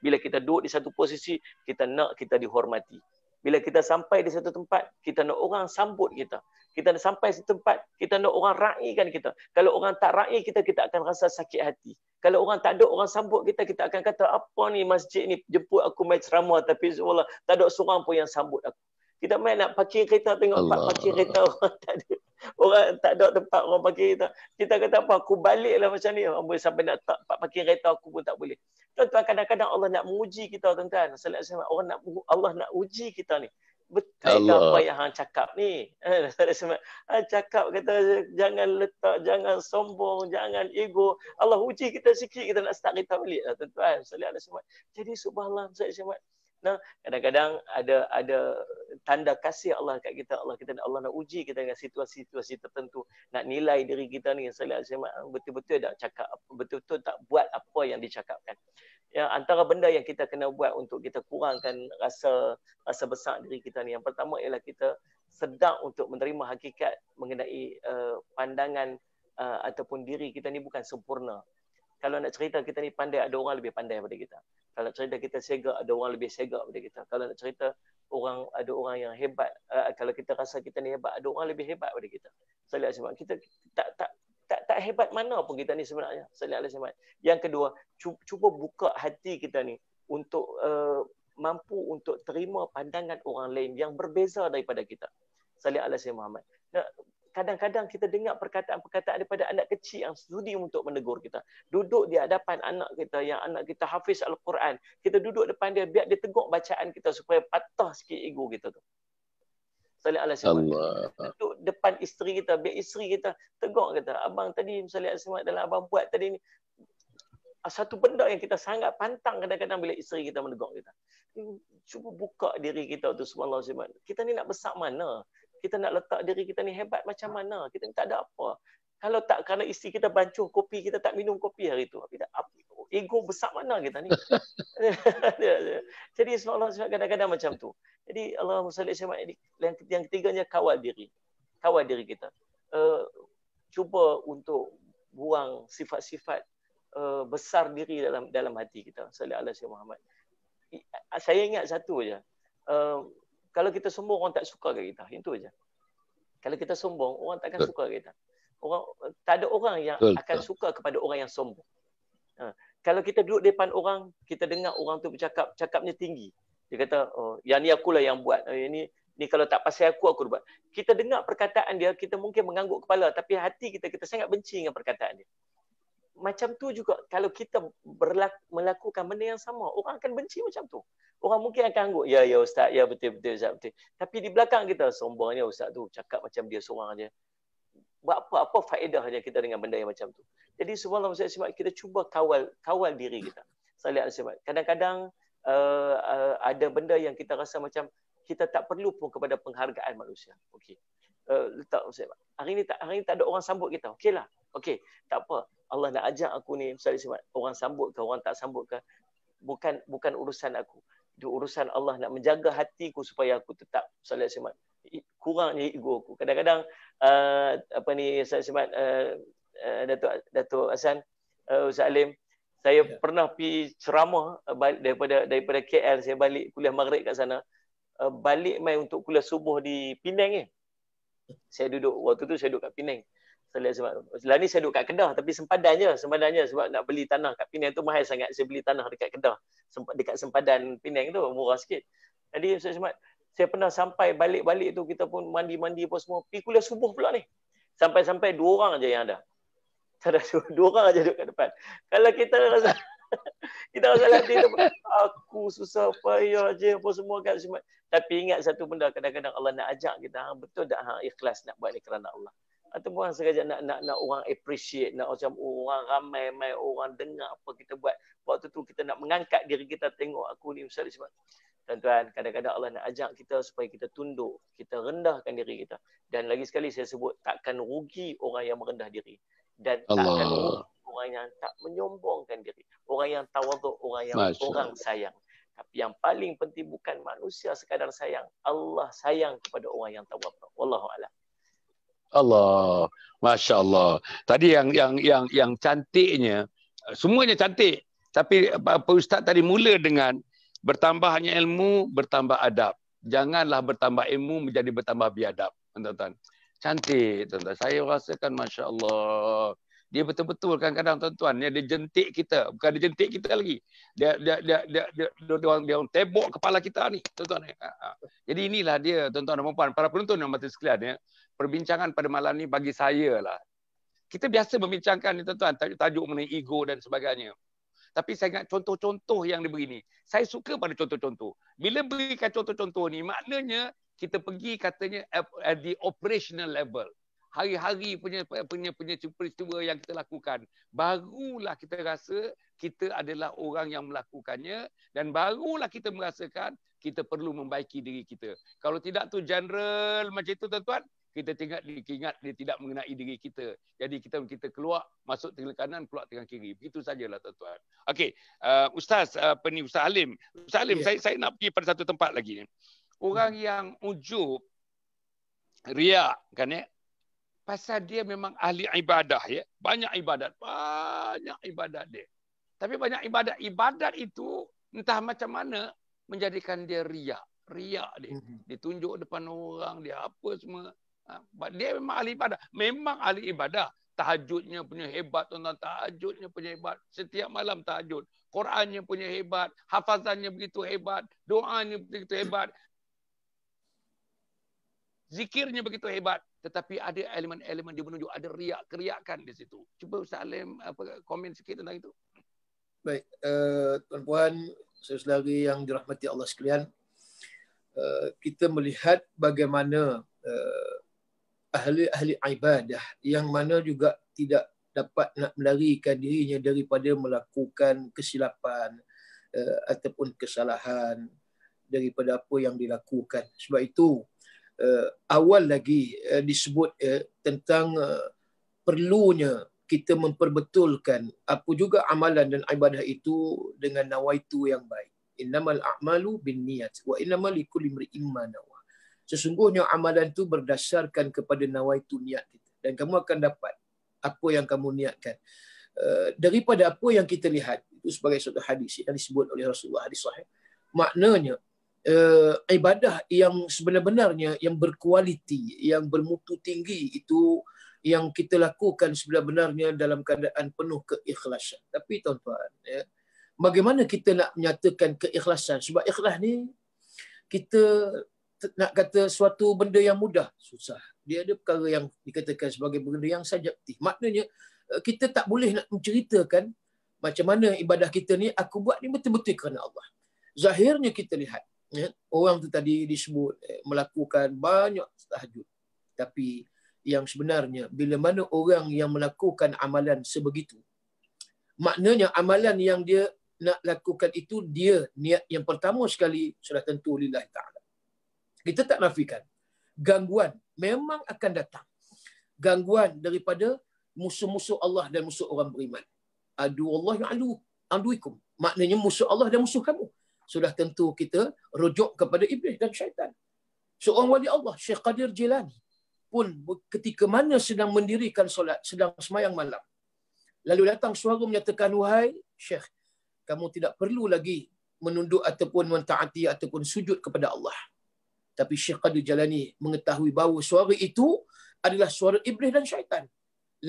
bila kita duduk di satu posisi kita nak kita dihormati bila kita sampai di satu tempat, kita nak orang sambut kita. Kita nak sampai satu tempat, kita nak orang raikan kita. Kalau orang tak raik kita, kita akan rasa sakit hati. Kalau orang tak ada orang sambut kita, kita akan kata, apa ni masjid ni jemput aku main ceramah tapi Allah, tak ada seorang pun yang sambut aku. Kita main nak parking kereta tengok Allah. parking kereta orang tak ada. Orang tak ada tempat orang parking kereta. Kita kata apa? Aku lah macam ni. Amboi sampai nak tak parking kereta aku pun tak boleh. Tuan-tuan kadang-kadang Allah nak menguji kita tuan-tuan. Selalunya orang nak Allah nak uji kita ni. Betul ke apa yang hang cakap ni? Ha cakap kata jangan letak, jangan sombong, jangan ego. Allah uji kita sikit kita nak start kita balik lah tuan-tuan. Jadi subhanallah saya semua nah kadang-kadang ada ada tanda kasih Allah kat kita Allah kita nak Allah nak uji kita dengan situasi-situasi tertentu nak nilai diri kita ni yang Al-Sayyid ah, betul-betul tak cakap betul-betul tak buat apa yang dicakapkan ya antara benda yang kita kena buat untuk kita kurangkan rasa rasa besar diri kita ni yang pertama ialah kita sedar untuk menerima hakikat mengenai uh, pandangan uh, ataupun diri kita ni bukan sempurna kalau nak cerita kita ni pandai, ada orang lebih pandai daripada kita. Kalau nak cerita kita segak, ada orang lebih segak daripada kita. Kalau nak cerita orang ada orang yang hebat, uh, kalau kita rasa kita ni hebat, ada orang lebih hebat daripada kita. Salih sebab kita tak tak tak tak hebat mana pun kita ni sebenarnya. Salih sebab. Yang kedua, cuba buka hati kita ni untuk uh, mampu untuk terima pandangan orang lain yang berbeza daripada kita. Salih Allah Muhammad. Nah, kadang-kadang kita dengar perkataan-perkataan daripada anak kecil yang sudi untuk menegur kita. Duduk di hadapan anak kita yang anak kita hafiz Al-Quran. Kita duduk depan dia biar dia tegur bacaan kita supaya patah sikit ego kita tu. Salih Allah Duduk depan isteri kita, biar isteri kita tegur kita. abang tadi misalnya Al-Simat dalam abang buat tadi ni, satu benda yang kita sangat pantang kadang-kadang bila isteri kita menegur kita. Cuba buka diri kita tu, subhanallah, subhanallah. Kita ni nak besar mana? kita nak letak diri kita ni hebat macam ah. mana kita ni tak ada apa kalau tak kerana isteri kita bancuh kopi kita tak minum kopi hari tu tapi tak ego besar mana kita ni jadi Allah sebab kadang-kadang macam tu jadi Allah musalli sama yang yang ketiganya kawal diri kawal diri kita uh, cuba untuk buang sifat-sifat uh, besar diri dalam dalam hati kita sallallahu alaihi Muhammad saya ingat satu aja uh, eh, kalau kita sombong orang tak suka ke kita itu aja kalau kita sombong orang tak akan suka ke kita orang tak ada orang yang akan suka kepada orang yang sombong ha. kalau kita duduk depan orang kita dengar orang tu bercakap cakapnya tinggi dia kata oh yang ni lah yang buat yang eh, ini ni kalau tak pasal aku aku buat kita dengar perkataan dia kita mungkin mengangguk kepala tapi hati kita kita sangat benci dengan perkataan dia macam tu juga kalau kita berlaku, melakukan benda yang sama orang akan benci macam tu orang mungkin akan angguk ya ya ustaz ya betul betul ustaz betul tapi di belakang kita sombongnya ustaz tu cakap macam dia seorang aja buat apa apa faedahnya kita dengan benda yang macam tu jadi subhanallah saya simak kita cuba kawal kawal diri kita saya lihat kadang-kadang uh, uh, ada benda yang kita rasa macam kita tak perlu pun kepada penghargaan manusia okey uh, letak saya hari ni tak hari ni tak ada orang sambut kita okeylah Okey, tak apa. Allah nak ajak aku ni misalnya orang sambut ke orang tak sambut ke bukan bukan urusan aku. Itu urusan Allah nak menjaga hatiku supaya aku tetap solat jemaah. Kurangnya ego aku. Kadang-kadang uh, apa ni Ustaz Ahmad uh, uh, Datuk Datuk Hasan uh, Ustaz Alim saya yeah. pernah pi ceramah uh, daripada daripada KL saya balik kuliah maghrib kat sana. Uh, balik main untuk kuliah subuh di Penang ni. Eh. Saya duduk waktu tu saya duduk kat Penang. Saya sebab tu. Lah ni saya duduk kat Kedah tapi sempadan je, sempadan je sebab nak beli tanah kat Penang tu mahal sangat. Saya beli tanah dekat Kedah, dekat sempadan Penang tu murah sikit. Jadi Ustaz Ahmad, saya pernah sampai balik-balik tu kita pun mandi-mandi apa semua, pergi kuliah subuh pula ni. Sampai-sampai dua orang aja yang ada. Tak dua, dua orang aja duduk kat depan. Kalau kita rasa kita rasa lagi tu aku susah payah je apa semua kan semua. Tapi ingat satu benda kadang-kadang Allah nak ajak kita ha, betul tak hang ikhlas nak buat ni kerana Allah ataupun sengaja nak nak nak orang appreciate nak macam oh, orang ramai ramai orang dengar apa kita buat waktu tu kita nak mengangkat diri kita tengok aku ni besar sebab tuan-tuan kadang-kadang Allah nak ajak kita supaya kita tunduk kita rendahkan diri kita dan lagi sekali saya sebut takkan rugi orang yang merendah diri dan Allah. takkan rugi orang yang tak menyombongkan diri orang yang tawaduk orang yang Masya. orang sayang tapi yang paling penting bukan manusia sekadar sayang Allah sayang kepada orang yang tawaduk wallahu alam Allah, masya Allah. Tadi yang yang yang yang cantiknya semuanya cantik. Tapi Pak Ustaz tadi mula dengan bertambahnya ilmu, bertambah adab. Janganlah bertambah ilmu menjadi bertambah biadab. Tonton, tuan Cantik, Tonton, tuan Saya rasakan, Masya Allah. Dia betul-betul kadang-kadang, tuan-tuan. Dia jentik kita. Bukan dia jentik kita lagi. Dia dia dia dia, dia, dia, dia, dia, dia, tebok kepala kita ni, tuan-tuan. Ha, ha. Jadi inilah dia, tuan-tuan dan puan-puan. Para penonton yang mati sekalian, ya perbincangan pada malam ni bagi saya lah. Kita biasa membincangkan ni tuan-tuan, tajuk-tajuk mengenai ego dan sebagainya. Tapi saya ingat contoh-contoh yang diberi ni. Saya suka pada contoh-contoh. Bila berikan contoh-contoh ni, maknanya kita pergi katanya at the operational level hari-hari punya punya punya peristiwa yang kita lakukan barulah kita rasa kita adalah orang yang melakukannya dan barulah kita merasakan kita perlu membaiki diri kita kalau tidak tu general macam itu tuan-tuan kita tinggal diingat dia tidak mengenai diri kita. Jadi kita kita keluar masuk tengah kanan keluar tengah kiri. Begitu sajalah tuan-tuan. Okey, uh, ustaz uh, apa uh, ni Ustaz Alim. Ustaz Alim, yeah. saya saya nak pergi pada satu tempat lagi ni. Orang hmm. yang ujub ria, kan ya? Pasal dia memang ahli ibadah ya. Banyak ibadat, banyak ibadat dia. Tapi banyak ibadat ibadat itu entah macam mana menjadikan dia ria, ria dia. Hmm. Ditunjuk depan orang, dia apa semua. Ha, dia memang ahli ibadah. Memang ahli ibadah. Tahajudnya punya hebat tuan-tuan. Tahajudnya punya hebat. Setiap malam tahajud. Qurannya punya hebat. Hafazannya begitu hebat. Doanya begitu hebat. Zikirnya begitu hebat. Tetapi ada elemen-elemen dia menunjuk. Ada riak keriakan di situ. Cuba Ustaz Alim apa, komen sikit tentang itu. Baik. Uh, Tuan-Puan, saudari yang dirahmati Allah sekalian. Uh, kita melihat bagaimana uh, ahli-ahli ibadah yang mana juga tidak dapat nak melarikan dirinya daripada melakukan kesilapan uh, ataupun kesalahan daripada apa yang dilakukan. Sebab itu uh, awal lagi uh, disebut uh, tentang uh, perlunya kita memperbetulkan apa juga amalan dan ibadah itu dengan nawaitu yang baik. Innamal a'malu bin niyat wa innamal likulli imri'in ma sesungguhnya amalan itu berdasarkan kepada nawaitu niat kita dan kamu akan dapat apa yang kamu niatkan eh, daripada apa yang kita lihat itu sebagai satu hadis yang disebut oleh Rasulullah hadis sahih maknanya eh, ibadah yang sebenarnya yang berkualiti yang bermutu tinggi itu yang kita lakukan sebenarnya dalam keadaan penuh keikhlasan tapi tuan-tuan ya bagaimana kita nak menyatakan keikhlasan sebab ikhlas ni kita nak kata suatu benda yang mudah susah dia ada perkara yang dikatakan sebagai benda yang sajati maknanya eh, kita tak boleh nak menceritakan macam mana ibadah kita ni aku buat ni betul-betul kerana Allah zahirnya kita lihat ya, orang tu tadi disebut eh, melakukan banyak tahajud tapi yang sebenarnya bila mana orang yang melakukan amalan sebegitu maknanya amalan yang dia nak lakukan itu dia niat yang pertama sekali sudah tentu lillahi taala kita tak nafikan. Gangguan memang akan datang. Gangguan daripada musuh-musuh Allah dan musuh orang beriman. Adu Allah yang alu Anduikum. Maknanya musuh Allah dan musuh kamu. Sudah tentu kita rujuk kepada iblis dan syaitan. Seorang wali Allah, Syekh Qadir Jilani pun ketika mana sedang mendirikan solat, sedang semayang malam. Lalu datang suara menyatakan, Wahai Syekh, kamu tidak perlu lagi menunduk ataupun mentaati ataupun sujud kepada Allah. Tapi Syekh Qadir Jalani mengetahui bahawa suara itu adalah suara iblis dan syaitan.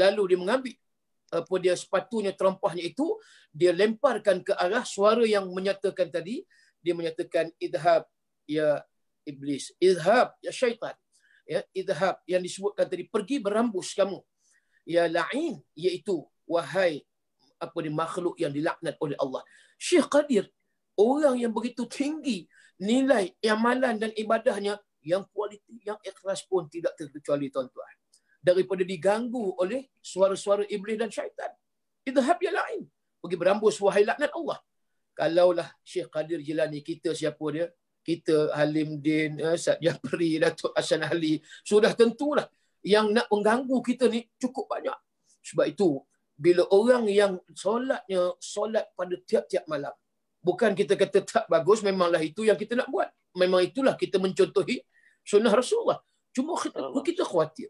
Lalu dia mengambil apa dia sepatunya terompahnya itu dia lemparkan ke arah suara yang menyatakan tadi dia menyatakan idhab ya iblis idhab ya syaitan ya idhab yang disebutkan tadi pergi berambus kamu ya la'in iaitu wahai apa ni makhluk yang dilaknat oleh Allah Syekh Qadir orang yang begitu tinggi nilai amalan dan ibadahnya yang kualiti yang ikhlas pun tidak terkecuali tuan-tuan daripada diganggu oleh suara-suara iblis dan syaitan itu hab yang lain pergi berambus wahai laknat Allah kalaulah Syekh Qadir Jilani kita siapa dia kita Halim Din eh, Ustaz Jafri Datuk Hasan Ali sudah tentulah yang nak mengganggu kita ni cukup banyak sebab itu bila orang yang solatnya solat pada tiap-tiap malam bukan kita kata tak bagus, memanglah itu yang kita nak buat. Memang itulah kita mencontohi sunnah Rasulullah. Cuma kita, kita khawatir.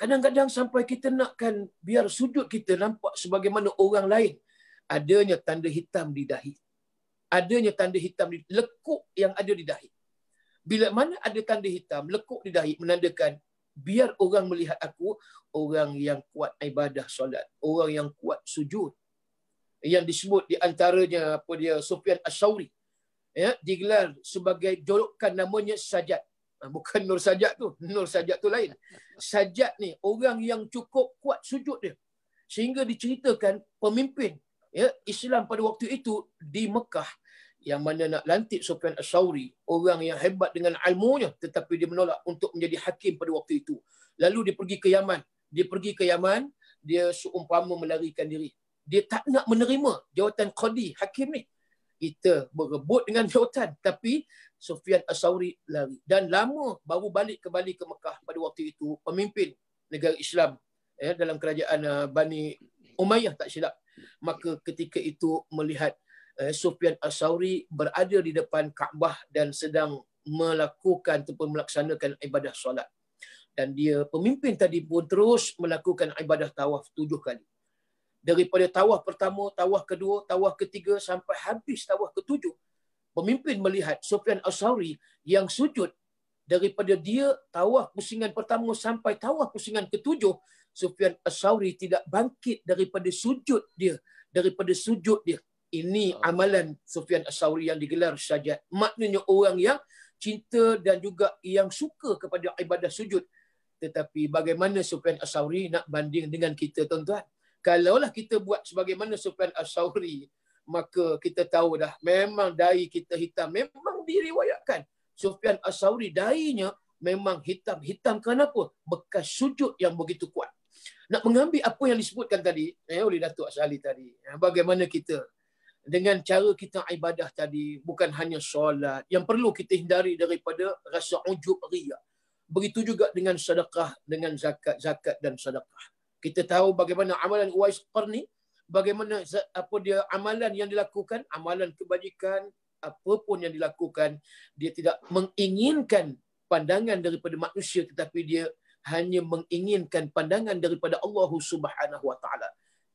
Kadang-kadang sampai kita nakkan biar sudut kita nampak sebagaimana orang lain. Adanya tanda hitam di dahi. Adanya tanda hitam di lekuk yang ada di dahi. Bila mana ada tanda hitam, lekuk di dahi menandakan biar orang melihat aku orang yang kuat ibadah solat, orang yang kuat sujud, yang disebut di antaranya apa dia Sufyan Asy-Syauri ya digelar sebagai jolokkan namanya Sajjad ha, bukan Nur Sajjad tu Nur Sajjad tu lain Sajjad ni orang yang cukup kuat sujud dia sehingga diceritakan pemimpin ya Islam pada waktu itu di Mekah yang mana nak lantik Sufyan Asy-Syauri orang yang hebat dengan ilmunya tetapi dia menolak untuk menjadi hakim pada waktu itu lalu dia pergi ke Yaman dia pergi ke Yaman dia seumpama melarikan diri dia tak nak menerima jawatan qadi hakim ni kita berebut dengan jawatan tapi Sufyan As-Sauri lari dan lama baru balik kembali ke Mekah pada waktu itu pemimpin negara Islam ya dalam kerajaan uh, Bani Umayyah tak silap maka ketika itu melihat uh, eh, Sufyan As-Sauri berada di depan Kaabah dan sedang melakukan ataupun melaksanakan ibadah solat dan dia pemimpin tadi pun terus melakukan ibadah tawaf tujuh kali daripada tawah pertama, tawah kedua, tawah ketiga sampai habis tawah ketujuh. Pemimpin melihat Sufyan al yang sujud daripada dia tawah pusingan pertama sampai tawah pusingan ketujuh, Sufyan al tidak bangkit daripada sujud dia. Daripada sujud dia. Ini oh. amalan Sufyan al yang digelar sajad. Maknanya orang yang cinta dan juga yang suka kepada ibadah sujud. Tetapi bagaimana Sufyan al nak banding dengan kita tuan-tuan? Kalaulah kita buat sebagaimana Sufyan As-Sawri, maka kita tahu dah memang dai kita hitam. Memang diriwayatkan. Sufyan As-Sawri dainya memang hitam-hitam. apa Bekas sujud yang begitu kuat. Nak mengambil apa yang disebutkan tadi eh, oleh Datuk asali tadi. Eh, bagaimana kita dengan cara kita ibadah tadi bukan hanya solat yang perlu kita hindari daripada rasa ujub ria. Begitu juga dengan sedekah, dengan zakat, zakat dan sedekah kita tahu bagaimana amalan Uwais Qarni, bagaimana apa dia amalan yang dilakukan, amalan kebajikan, apa pun yang dilakukan, dia tidak menginginkan pandangan daripada manusia tetapi dia hanya menginginkan pandangan daripada Allah Subhanahu Wa Taala.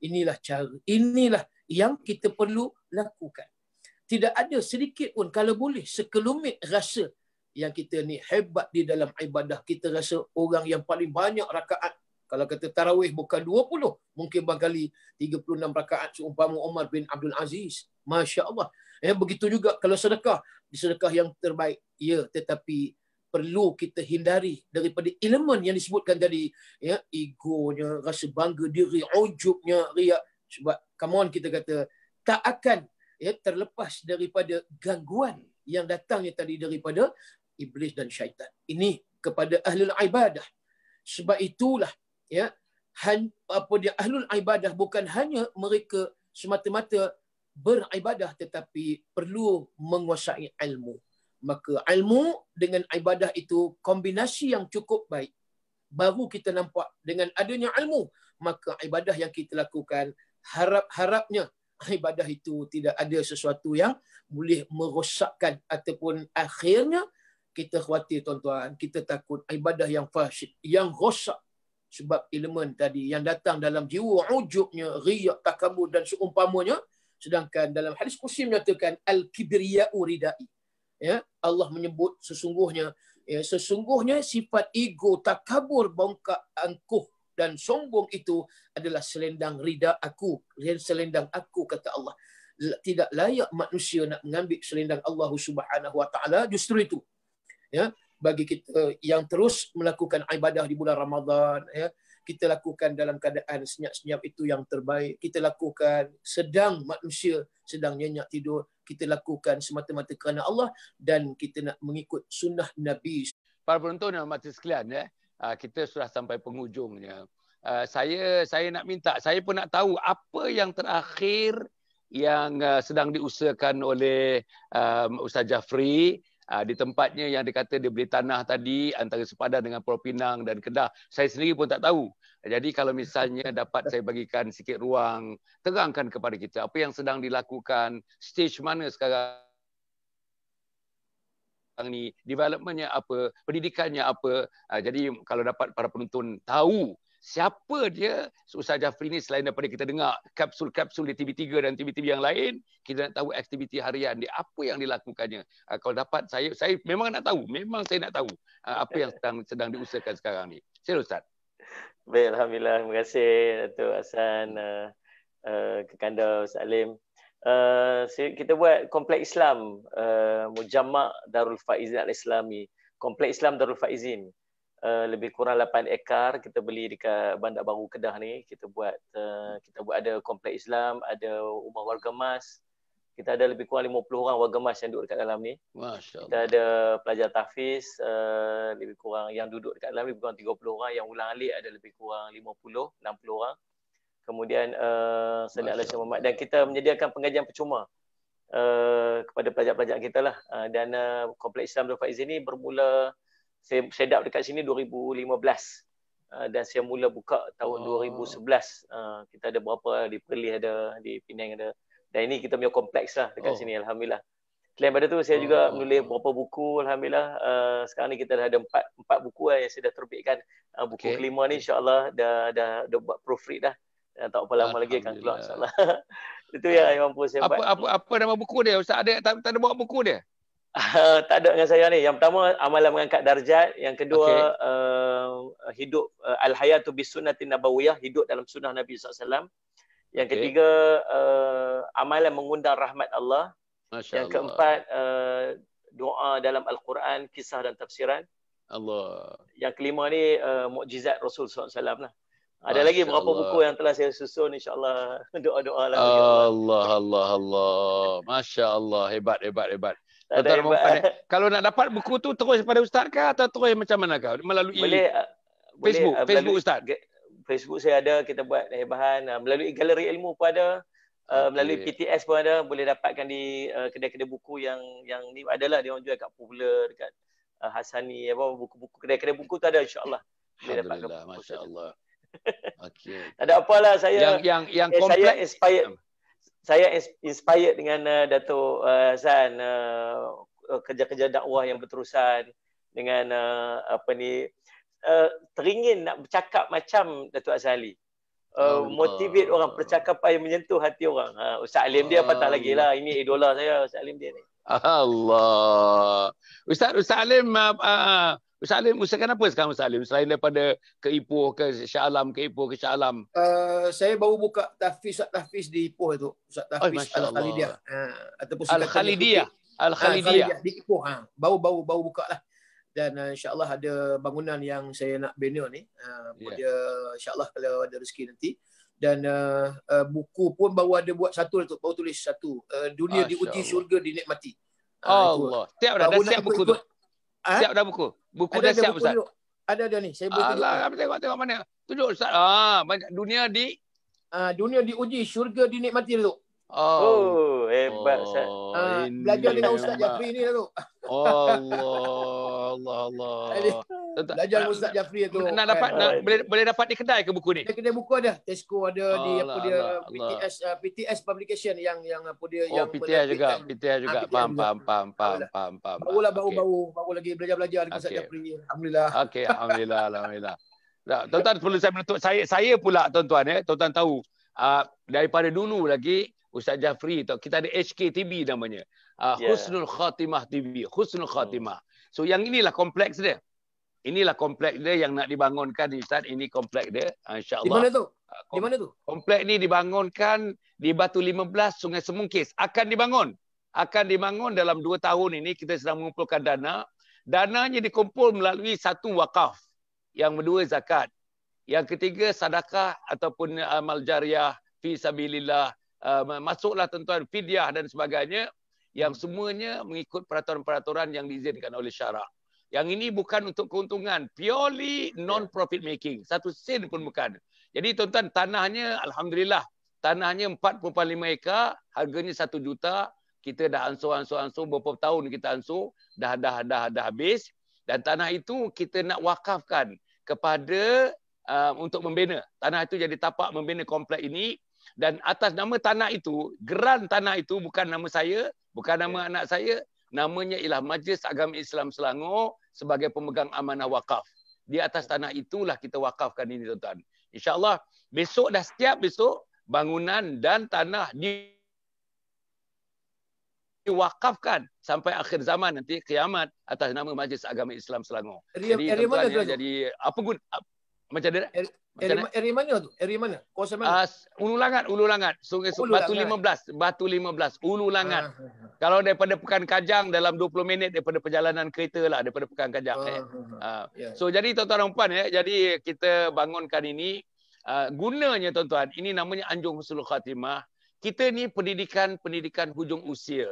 Inilah cara, inilah yang kita perlu lakukan. Tidak ada sedikit pun kalau boleh sekelumit rasa yang kita ni hebat di dalam ibadah kita rasa orang yang paling banyak rakaat kalau kata tarawih bukan 20, mungkin berkali 36 rakaat seumpama Umar bin Abdul Aziz. Masya Allah. Ya, eh, begitu juga kalau sedekah. Sedekah yang terbaik, ya. Tetapi perlu kita hindari daripada elemen yang disebutkan tadi. Ya, egonya, rasa bangga diri, ujubnya, riak. Sebab, come on kita kata, tak akan ya, terlepas daripada gangguan yang datangnya tadi daripada iblis dan syaitan. Ini kepada ahli ibadah. Sebab itulah ya han, apa dia ahlul ibadah bukan hanya mereka semata-mata beribadah tetapi perlu menguasai ilmu maka ilmu dengan ibadah itu kombinasi yang cukup baik baru kita nampak dengan adanya ilmu maka ibadah yang kita lakukan harap-harapnya ibadah itu tidak ada sesuatu yang boleh merosakkan ataupun akhirnya kita khawatir tuan-tuan kita takut ibadah yang fasid yang rosak sebab elemen tadi yang datang dalam jiwa ujubnya riak takabur dan seumpamanya sedangkan dalam hadis qudsi menyatakan al kibriya uridai ya Allah menyebut sesungguhnya ya, sesungguhnya sifat ego takabur bongkak angkuh dan sombong itu adalah selendang rida aku selendang aku kata Allah tidak layak manusia nak mengambil selendang Allah Subhanahu wa taala justru itu ya bagi kita yang terus melakukan ibadah di bulan Ramadan ya kita lakukan dalam keadaan senyap-senyap itu yang terbaik kita lakukan sedang manusia sedang nyenyak tidur kita lakukan semata-mata kerana Allah dan kita nak mengikut sunnah Nabi para penonton dan mati sekalian ya ah, kita sudah sampai penghujungnya ah, saya saya nak minta saya pun nak tahu apa yang terakhir yang uh, sedang diusahakan oleh um, Ustaz Jafri Ah, di tempatnya yang dia kata dia beli tanah tadi antara sepadan dengan Pulau Pinang dan Kedah. Saya sendiri pun tak tahu. Jadi kalau misalnya dapat saya bagikan sikit ruang, terangkan kepada kita apa yang sedang dilakukan, stage mana sekarang ni, developmentnya apa, pendidikannya apa. Ah, jadi kalau dapat para penonton tahu siapa dia Ustaz Jafri ni selain daripada kita dengar kapsul-kapsul di TV3 dan TV-TV yang lain, kita nak tahu aktiviti harian dia, apa yang dilakukannya. Uh, kalau dapat, saya saya memang nak tahu. Memang saya nak tahu uh, apa yang sedang, sedang diusahakan sekarang ni. Saya Ustaz. Baik, Alhamdulillah. Terima kasih Datuk Hassan, uh, eh, uh, eh, Kekanda Ustaz Alim. Uh, kita buat Kompleks Islam, uh, Mujamak Darul Faizin Al-Islami. Kompleks Islam Darul Faizin. Eh, lebih kurang 8 ekar kita beli dekat Bandar Baru Kedah ni kita buat uh, kita buat ada kompleks Islam ada rumah warga emas kita ada lebih kurang 50 orang warga emas yang duduk dekat dalam ni masyaallah kita ada pelajar tahfiz uh, lebih kurang yang duduk dekat dalam ni lebih kurang 30 orang yang ulang alik ada lebih kurang 50 60 orang kemudian uh, sedia alasan Muhammad dan kita menyediakan pengajian percuma Uh, kepada pelajar-pelajar kita lah uh, dan uh, kompleks Islam Dr. Faiz ini bermula saya set up dekat sini 2015 ah, dan saya mula buka tahun oh. 2011 uh, kita ada berapa di Perlis ada di Penang ada dan ini kita punya kompleks lah dekat oh. sini alhamdulillah selain pada tu saya oh. juga menulis beberapa buku alhamdulillah uh, sekarang ni kita dah ada empat empat buku lah yang saya dah terbitkan uh, buku okay. kelima ni insyaallah dah, dah dah dah buat proofread dah dan tak apa lama lagi akan keluar insyaallah itu yang mampu saya apa, buat apa apa apa nama buku dia ustaz ada tak, tak ada buat buku dia tak ada dengan saya ni. Yang pertama amalan mengangkat darjat, yang kedua okay. uh, eh, hidup uh, al-hayatu bisunnati nabawiyah, hidup dalam sunnah Nabi SAW. Yang okay. ketiga uh, amalan mengundang rahmat Allah. Masya yang Allah. keempat uh, doa dalam al-Quran, kisah dan tafsiran. Allah. Yang kelima ni uh, mukjizat Rasul SAW lah. Ada Masya lagi beberapa buku yang telah saya susun insyaAllah doa-doa lah. Allah, Allah, Allah. Masya Allah. Hebat, hebat, hebat. Tak ada Muhammad, eh. Kalau nak dapat buku tu terus daripada ustaz ke atau terus macam mana kau melalui boleh, uh, Facebook, boleh, uh, Facebook melalui, ustaz. Facebook saya ada kita buat eh, bahan uh, melalui galeri ilmu pun ada, uh, okay. melalui PTS pun ada, boleh dapatkan di uh, kedai-kedai buku yang yang ni adalah dia orang jual kat Popular dekat uh, Hasani apa buku-buku kedai-kedai buku tu ada insya-Allah. Alhamdulillah, masya-Allah. Okey. ada apalah saya yang yang yang eh, komplek inspired. Um, hmm saya inspired dengan uh, Dato Hasan uh, uh, uh, kerja-kerja dakwah yang berterusan dengan uh, apa ni uh, teringin nak bercakap macam Dato Hasan Ali. Uh, motivate uh, orang percakapan yang menyentuh hati orang. Uh, Ustaz Alim dia apa tak ah, lagi ya. lah. Ini idola saya Ustaz Alim dia ni. Allah. Ustaz Ustaz Alim uh, uh, Ustaz Alim usahakan apa sekarang Ustaz Alim selain daripada ke Ipoh ke Shah Alam ke Ipoh ke Shah Alam? Uh, saya baru buka tahfiz Ustaz tahfiz di Ipoh itu. Ustaz tahfiz Al Khalidiyah. Uh, ataupun Al Khalidiyah. Al Khalidiyah ah, ha, di Ipoh ha. Baru baru baru buka lah. Dan uh, insya-Allah ada bangunan yang saya nak bina ni. Uh, yeah. dia insya-Allah kalau ada rezeki nanti. Dan uh, uh, buku pun baru ada buat satu untuk lah baru tulis satu. Uh, dunia Asya diuji Allah. syurga dinikmati. Uh, Allah. Tiap dah, dah siap buku tu. Ikut, Ha? Siap dah buku. Buku ada, dah ada siap buku Ustaz. Ada ada ni. Saya boleh Alah, tunjuk. tengok tengok mana. Tunjuk Ustaz. Ah, banyak dunia di ah, dunia diuji, syurga dinikmati dulu. Oh, oh hebat. Oh, uh, belajar dengan Ustaz Jafri ni lah tu. Allah, Allah, Allah. belajar dengan Ustaz Jafri tu. Nak kan? dapat, nak, boleh, boleh dapat di kedai ke buku ni? Di kedai buku ada. Tesco ada oh, di apa dia, BTS, ah, PTS Publication yang yang apa dia. Oh, yang PTS juga. Kan? PTS ah, juga. Pam, pam, pam, pam, pam, pam. lah baru, baru. Baru lagi belajar-belajar dengan Ustaz Jafri. Alhamdulillah. Okay, Alhamdulillah, Alhamdulillah. Nah, tuan-tuan perlu saya menutup saya saya pula tuan-tuan ya, tuan-tuan tahu uh, daripada dulu lagi Ustaz Jafri tau. Kita ada HKTV, namanya. Uh, Husnul Khatimah TV. Husnul oh. Khatimah. Hmm. So yang inilah kompleks dia. Inilah kompleks dia yang nak dibangunkan Ustaz. Ini kompleks dia. Ah, InsyaAllah. Di mana tu? Ah, di mana tu? Kompleks ni dibangunkan di Batu 15 Sungai Semungkis. Akan dibangun. Akan dibangun dalam dua tahun ini kita sedang mengumpulkan dana. Dananya dikumpul melalui satu wakaf. Yang kedua zakat. Yang ketiga sadakah ataupun amal jariah. Fisabilillah uh, masuklah tentuan tuan fidyah dan sebagainya yang hmm. semuanya mengikut peraturan-peraturan yang diizinkan oleh syarak. Yang ini bukan untuk keuntungan, purely ya. non profit making. Satu sen pun bukan. Jadi tuan-tuan tanahnya alhamdulillah tanahnya 4.5 ekar, harganya 1 juta. Kita dah ansur-ansur-ansur beberapa tahun kita ansur, dah dah dah dah habis dan tanah itu kita nak wakafkan kepada uh, untuk membina. Tanah itu jadi tapak membina komplek ini dan atas nama tanah itu geran tanah itu bukan nama saya bukan nama yeah. anak saya namanya ialah Majlis Agama Islam Selangor sebagai pemegang amanah wakaf di atas tanah itulah kita wakafkan ini tuan-tuan insyaallah besok dah setiap besok bangunan dan tanah di diwakafkan sampai akhir zaman nanti kiamat atas nama Majlis Agama Islam Selangor. Area, jadi area mana jadi apa guna macam dia? Area, mana tu? Area mana? Kawasan mana? Uh, ah, Ulu Langat, Ulu Langat. Sungai Ulu Batu Langat. 15, ya. Batu 15, Ulu Langat. Uh, ah, uh, ah, uh. Kalau daripada Pekan Kajang dalam 20 minit daripada perjalanan kereta lah daripada Pekan Kajang uh, eh. Uh, uh. Yeah. So jadi tuan-tuan dan puan ya, jadi kita bangunkan ini uh, gunanya tuan-tuan, ini namanya Anjung Husnul Khatimah. Kita ni pendidikan-pendidikan hujung usia.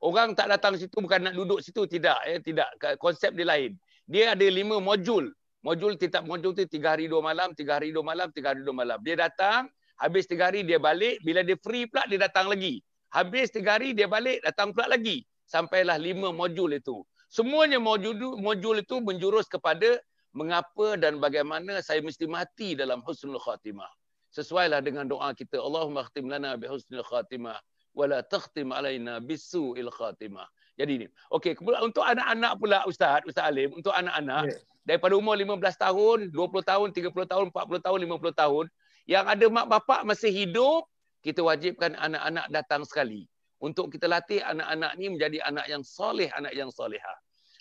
Orang tak datang situ bukan nak duduk situ tidak eh. tidak. Konsep dia lain. Dia ada lima modul Modul tetap modul tu tiga hari dua malam, tiga hari dua malam, tiga hari dua malam. Dia datang, habis tiga hari dia balik. Bila dia free pula, dia datang lagi. Habis tiga hari dia balik, datang pula lagi. Sampailah lima modul itu. Semuanya modul, modul itu menjurus kepada mengapa dan bagaimana saya mesti mati dalam husnul khatimah. Sesuailah dengan doa kita. Allahumma khatim lana bi husnul khatimah. Wala takhtim alaina bisu'il khatimah. Jadi ni. Okey, untuk anak-anak pula Ustaz, Ustaz Alim, untuk anak-anak yeah. daripada umur 15 tahun, 20 tahun, 30 tahun, 40 tahun, 50 tahun yang ada mak bapak masih hidup, kita wajibkan anak-anak datang sekali untuk kita latih anak-anak ni menjadi anak yang soleh, anak yang solehah.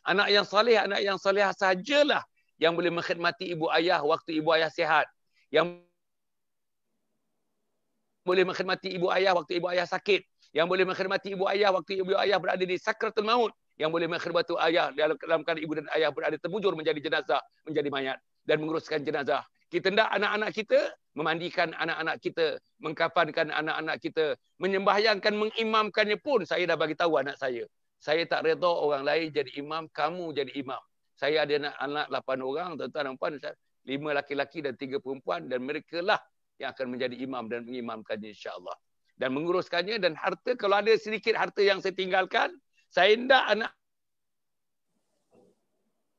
Anak yang soleh, anak yang solehah sajalah yang boleh mengkhidmati ibu ayah waktu ibu ayah sihat. Yang boleh mengkhidmati ibu ayah waktu ibu ayah sakit yang boleh menghormati ibu ayah waktu ibu ayah berada di sakratul maut yang boleh menghormati ayah dalam keadaan ibu dan ayah berada terbujur menjadi jenazah menjadi mayat dan menguruskan jenazah kita hendak anak-anak kita memandikan anak-anak kita mengkafankan anak-anak kita menyembahyangkan mengimamkannya pun saya dah bagi tahu anak saya saya tak redha orang lain jadi imam kamu jadi imam saya ada anak-anak 8 orang tuan-tuan dan puan lima laki-laki dan tiga perempuan dan merekalah yang akan menjadi imam dan mengimamkannya insya-Allah dan menguruskannya dan harta kalau ada sedikit harta yang saya tinggalkan saya hendak anak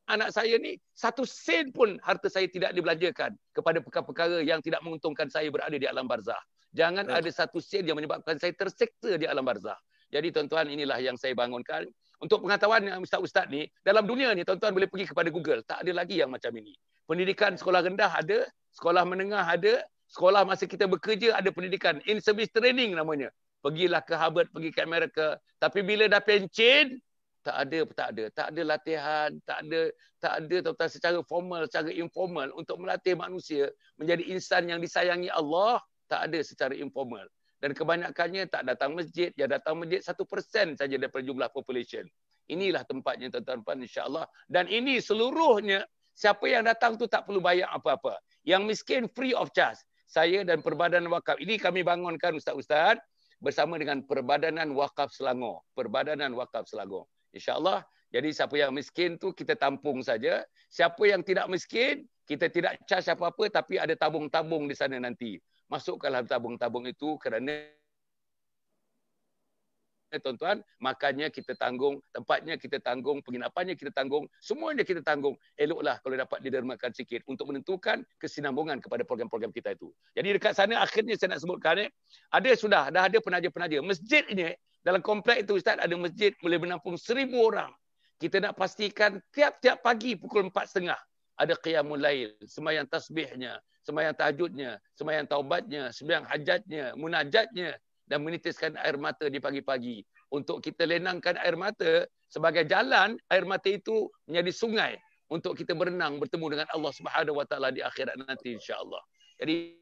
anak saya ni satu sen pun harta saya tidak dibelanjakan kepada perkara-perkara yang tidak menguntungkan saya berada di alam barzah jangan ya. ada satu sen yang menyebabkan saya terseksa di alam barzah jadi tuan-tuan inilah yang saya bangunkan untuk pengetahuan yang eh, ustaz-ustaz ni dalam dunia ni tuan-tuan boleh pergi kepada Google tak ada lagi yang macam ini pendidikan sekolah rendah ada sekolah menengah ada sekolah masa kita bekerja ada pendidikan in service training namanya pergilah ke Harvard pergi ke Amerika tapi bila dah pencen tak ada tak ada tak ada latihan tak ada tak ada tuan-tuan secara formal secara informal untuk melatih manusia menjadi insan yang disayangi Allah tak ada secara informal dan kebanyakannya tak datang masjid yang datang masjid 1% saja daripada jumlah population inilah tempatnya tuan-tuan insyaallah dan ini seluruhnya siapa yang datang tu tak perlu bayar apa-apa yang miskin free of charge saya dan Perbadanan Wakaf. Ini kami bangunkan Ustaz-Ustaz bersama dengan Perbadanan Wakaf Selangor. Perbadanan Wakaf Selangor. InsyaAllah. Jadi siapa yang miskin tu kita tampung saja. Siapa yang tidak miskin, kita tidak charge apa-apa tapi ada tabung-tabung di sana nanti. Masukkanlah tabung-tabung itu kerana Eh, tuan-tuan, makannya kita tanggung, tempatnya kita tanggung, penginapannya kita tanggung, semuanya kita tanggung. Eloklah kalau dapat didermakan sikit untuk menentukan kesinambungan kepada program-program kita itu. Jadi dekat sana akhirnya saya nak sebutkan ni, eh, ada sudah, dah ada penaja-penaja. Masjid ini, dalam komplek itu Ustaz, ada masjid boleh menampung seribu orang. Kita nak pastikan tiap-tiap pagi pukul empat setengah, ada qiyamul lail, semayang tasbihnya, semayang tahajudnya, semayang taubatnya, semayang hajatnya, munajatnya, dan meneteskan air mata di pagi-pagi. Untuk kita lenangkan air mata sebagai jalan, air mata itu menjadi sungai untuk kita berenang bertemu dengan Allah Subhanahu Wa Taala di akhirat nanti insya-Allah. Jadi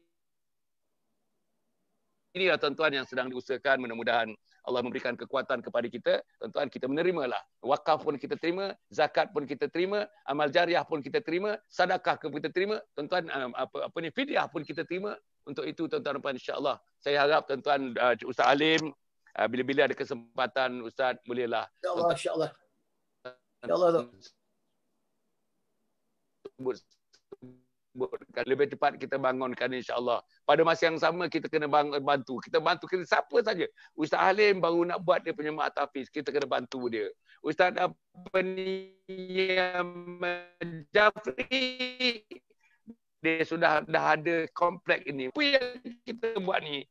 inilah tuan-tuan yang sedang diusahakan mudah-mudahan Allah memberikan kekuatan kepada kita. Tuan-tuan kita menerimalah. Wakaf pun kita terima, zakat pun kita terima, amal jariah pun kita terima, sedekah pun kita terima, tuan-tuan um, apa apa ni fidyah pun kita terima, untuk itu tuan-tuan dan puan insya-Allah saya harap tuan-tuan uh, Ustaz Alim uh, bila-bila ada kesempatan Ustaz bolehlah. Insya-Allah insya-Allah. insya lebih cepat kita bangunkan insya-Allah. Pada masa yang sama kita kena bang- bantu. Kita bantu kita siapa saja. Ustaz Alim baru nak buat dia punya maktafis, kita kena bantu dia. Ustaz apa ni Jafri dia sudah dah ada kompleks ini. Apa yang kita buat ni?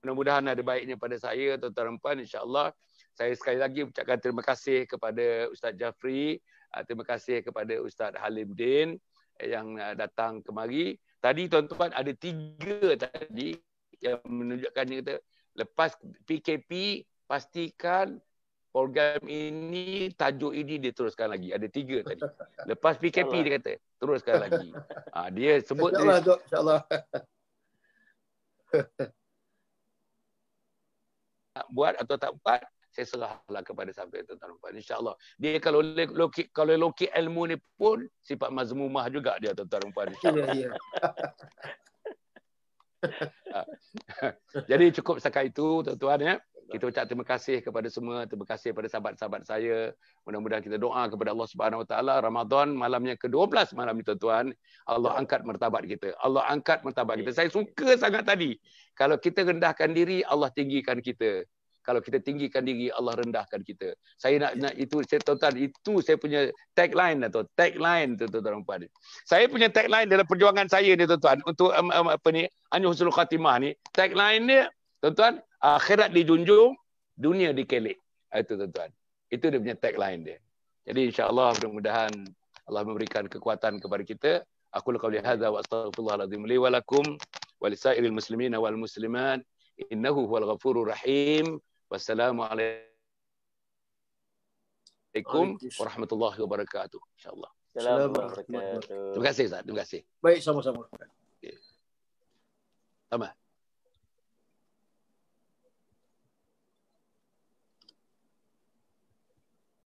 Mudah-mudahan ada baiknya pada saya atau tuan-tuan puan insya-Allah. Saya sekali lagi ucapkan terima kasih kepada Ustaz Jafri, ah, terima kasih kepada Ustaz Halim Din eh, yang ah, datang kemari. Tadi tuan-tuan ada tiga tadi yang menunjukkan kita lepas PKP pastikan program ini tajuk ini dia teruskan lagi ada tiga tadi lepas PKP dia kata teruskan lagi ha, dia sebut insyaallah dia... insyaallah tak buat atau tak buat saya serahlah kepada sampai tuan-tuan puan insyaallah dia kalau loki kalau loki ilmu ni pun sifat mazmumah juga dia tuan-tuan puan insyaallah ya, ya. Ah. jadi cukup sekali itu tuan-tuan ya kita ucap terima kasih kepada semua, terima kasih kepada sahabat-sahabat saya. Mudah-mudahan kita doa kepada Allah Subhanahu Wa Taala Ramadan malamnya ke-12 malam ni tuan-tuan, Allah angkat martabat kita. Allah angkat martabat kita. Saya suka sangat tadi. Kalau kita rendahkan diri, Allah tinggikan kita. Kalau kita tinggikan diri, Allah rendahkan kita. Saya nak, nak itu saya tuan-tuan, itu saya punya tagline atau lah, tagline tu tuan-tuan dan puan. Saya punya tagline dalam perjuangan saya ni tuan-tuan untuk um, um, apa ni Anjuhul Khatimah ni, tagline dia Tuan-tuan, akhirat dijunjung, dunia dikelek. Ah, itu tuan-tuan. Itu dia punya tagline dia. Jadi insya-Allah mudah-mudahan Allah memberikan kekuatan kepada kita. Aku laqul hadza wa astaghfirullahalazim li wa lakum muslimina wal muslimat innahu huwal ghafurur rahim. Wassalamualaikum warahmatullahi wabarakatuh. insya Terima kasih Ustaz. Terima kasih. Baik, sama-sama. Okay. Sama.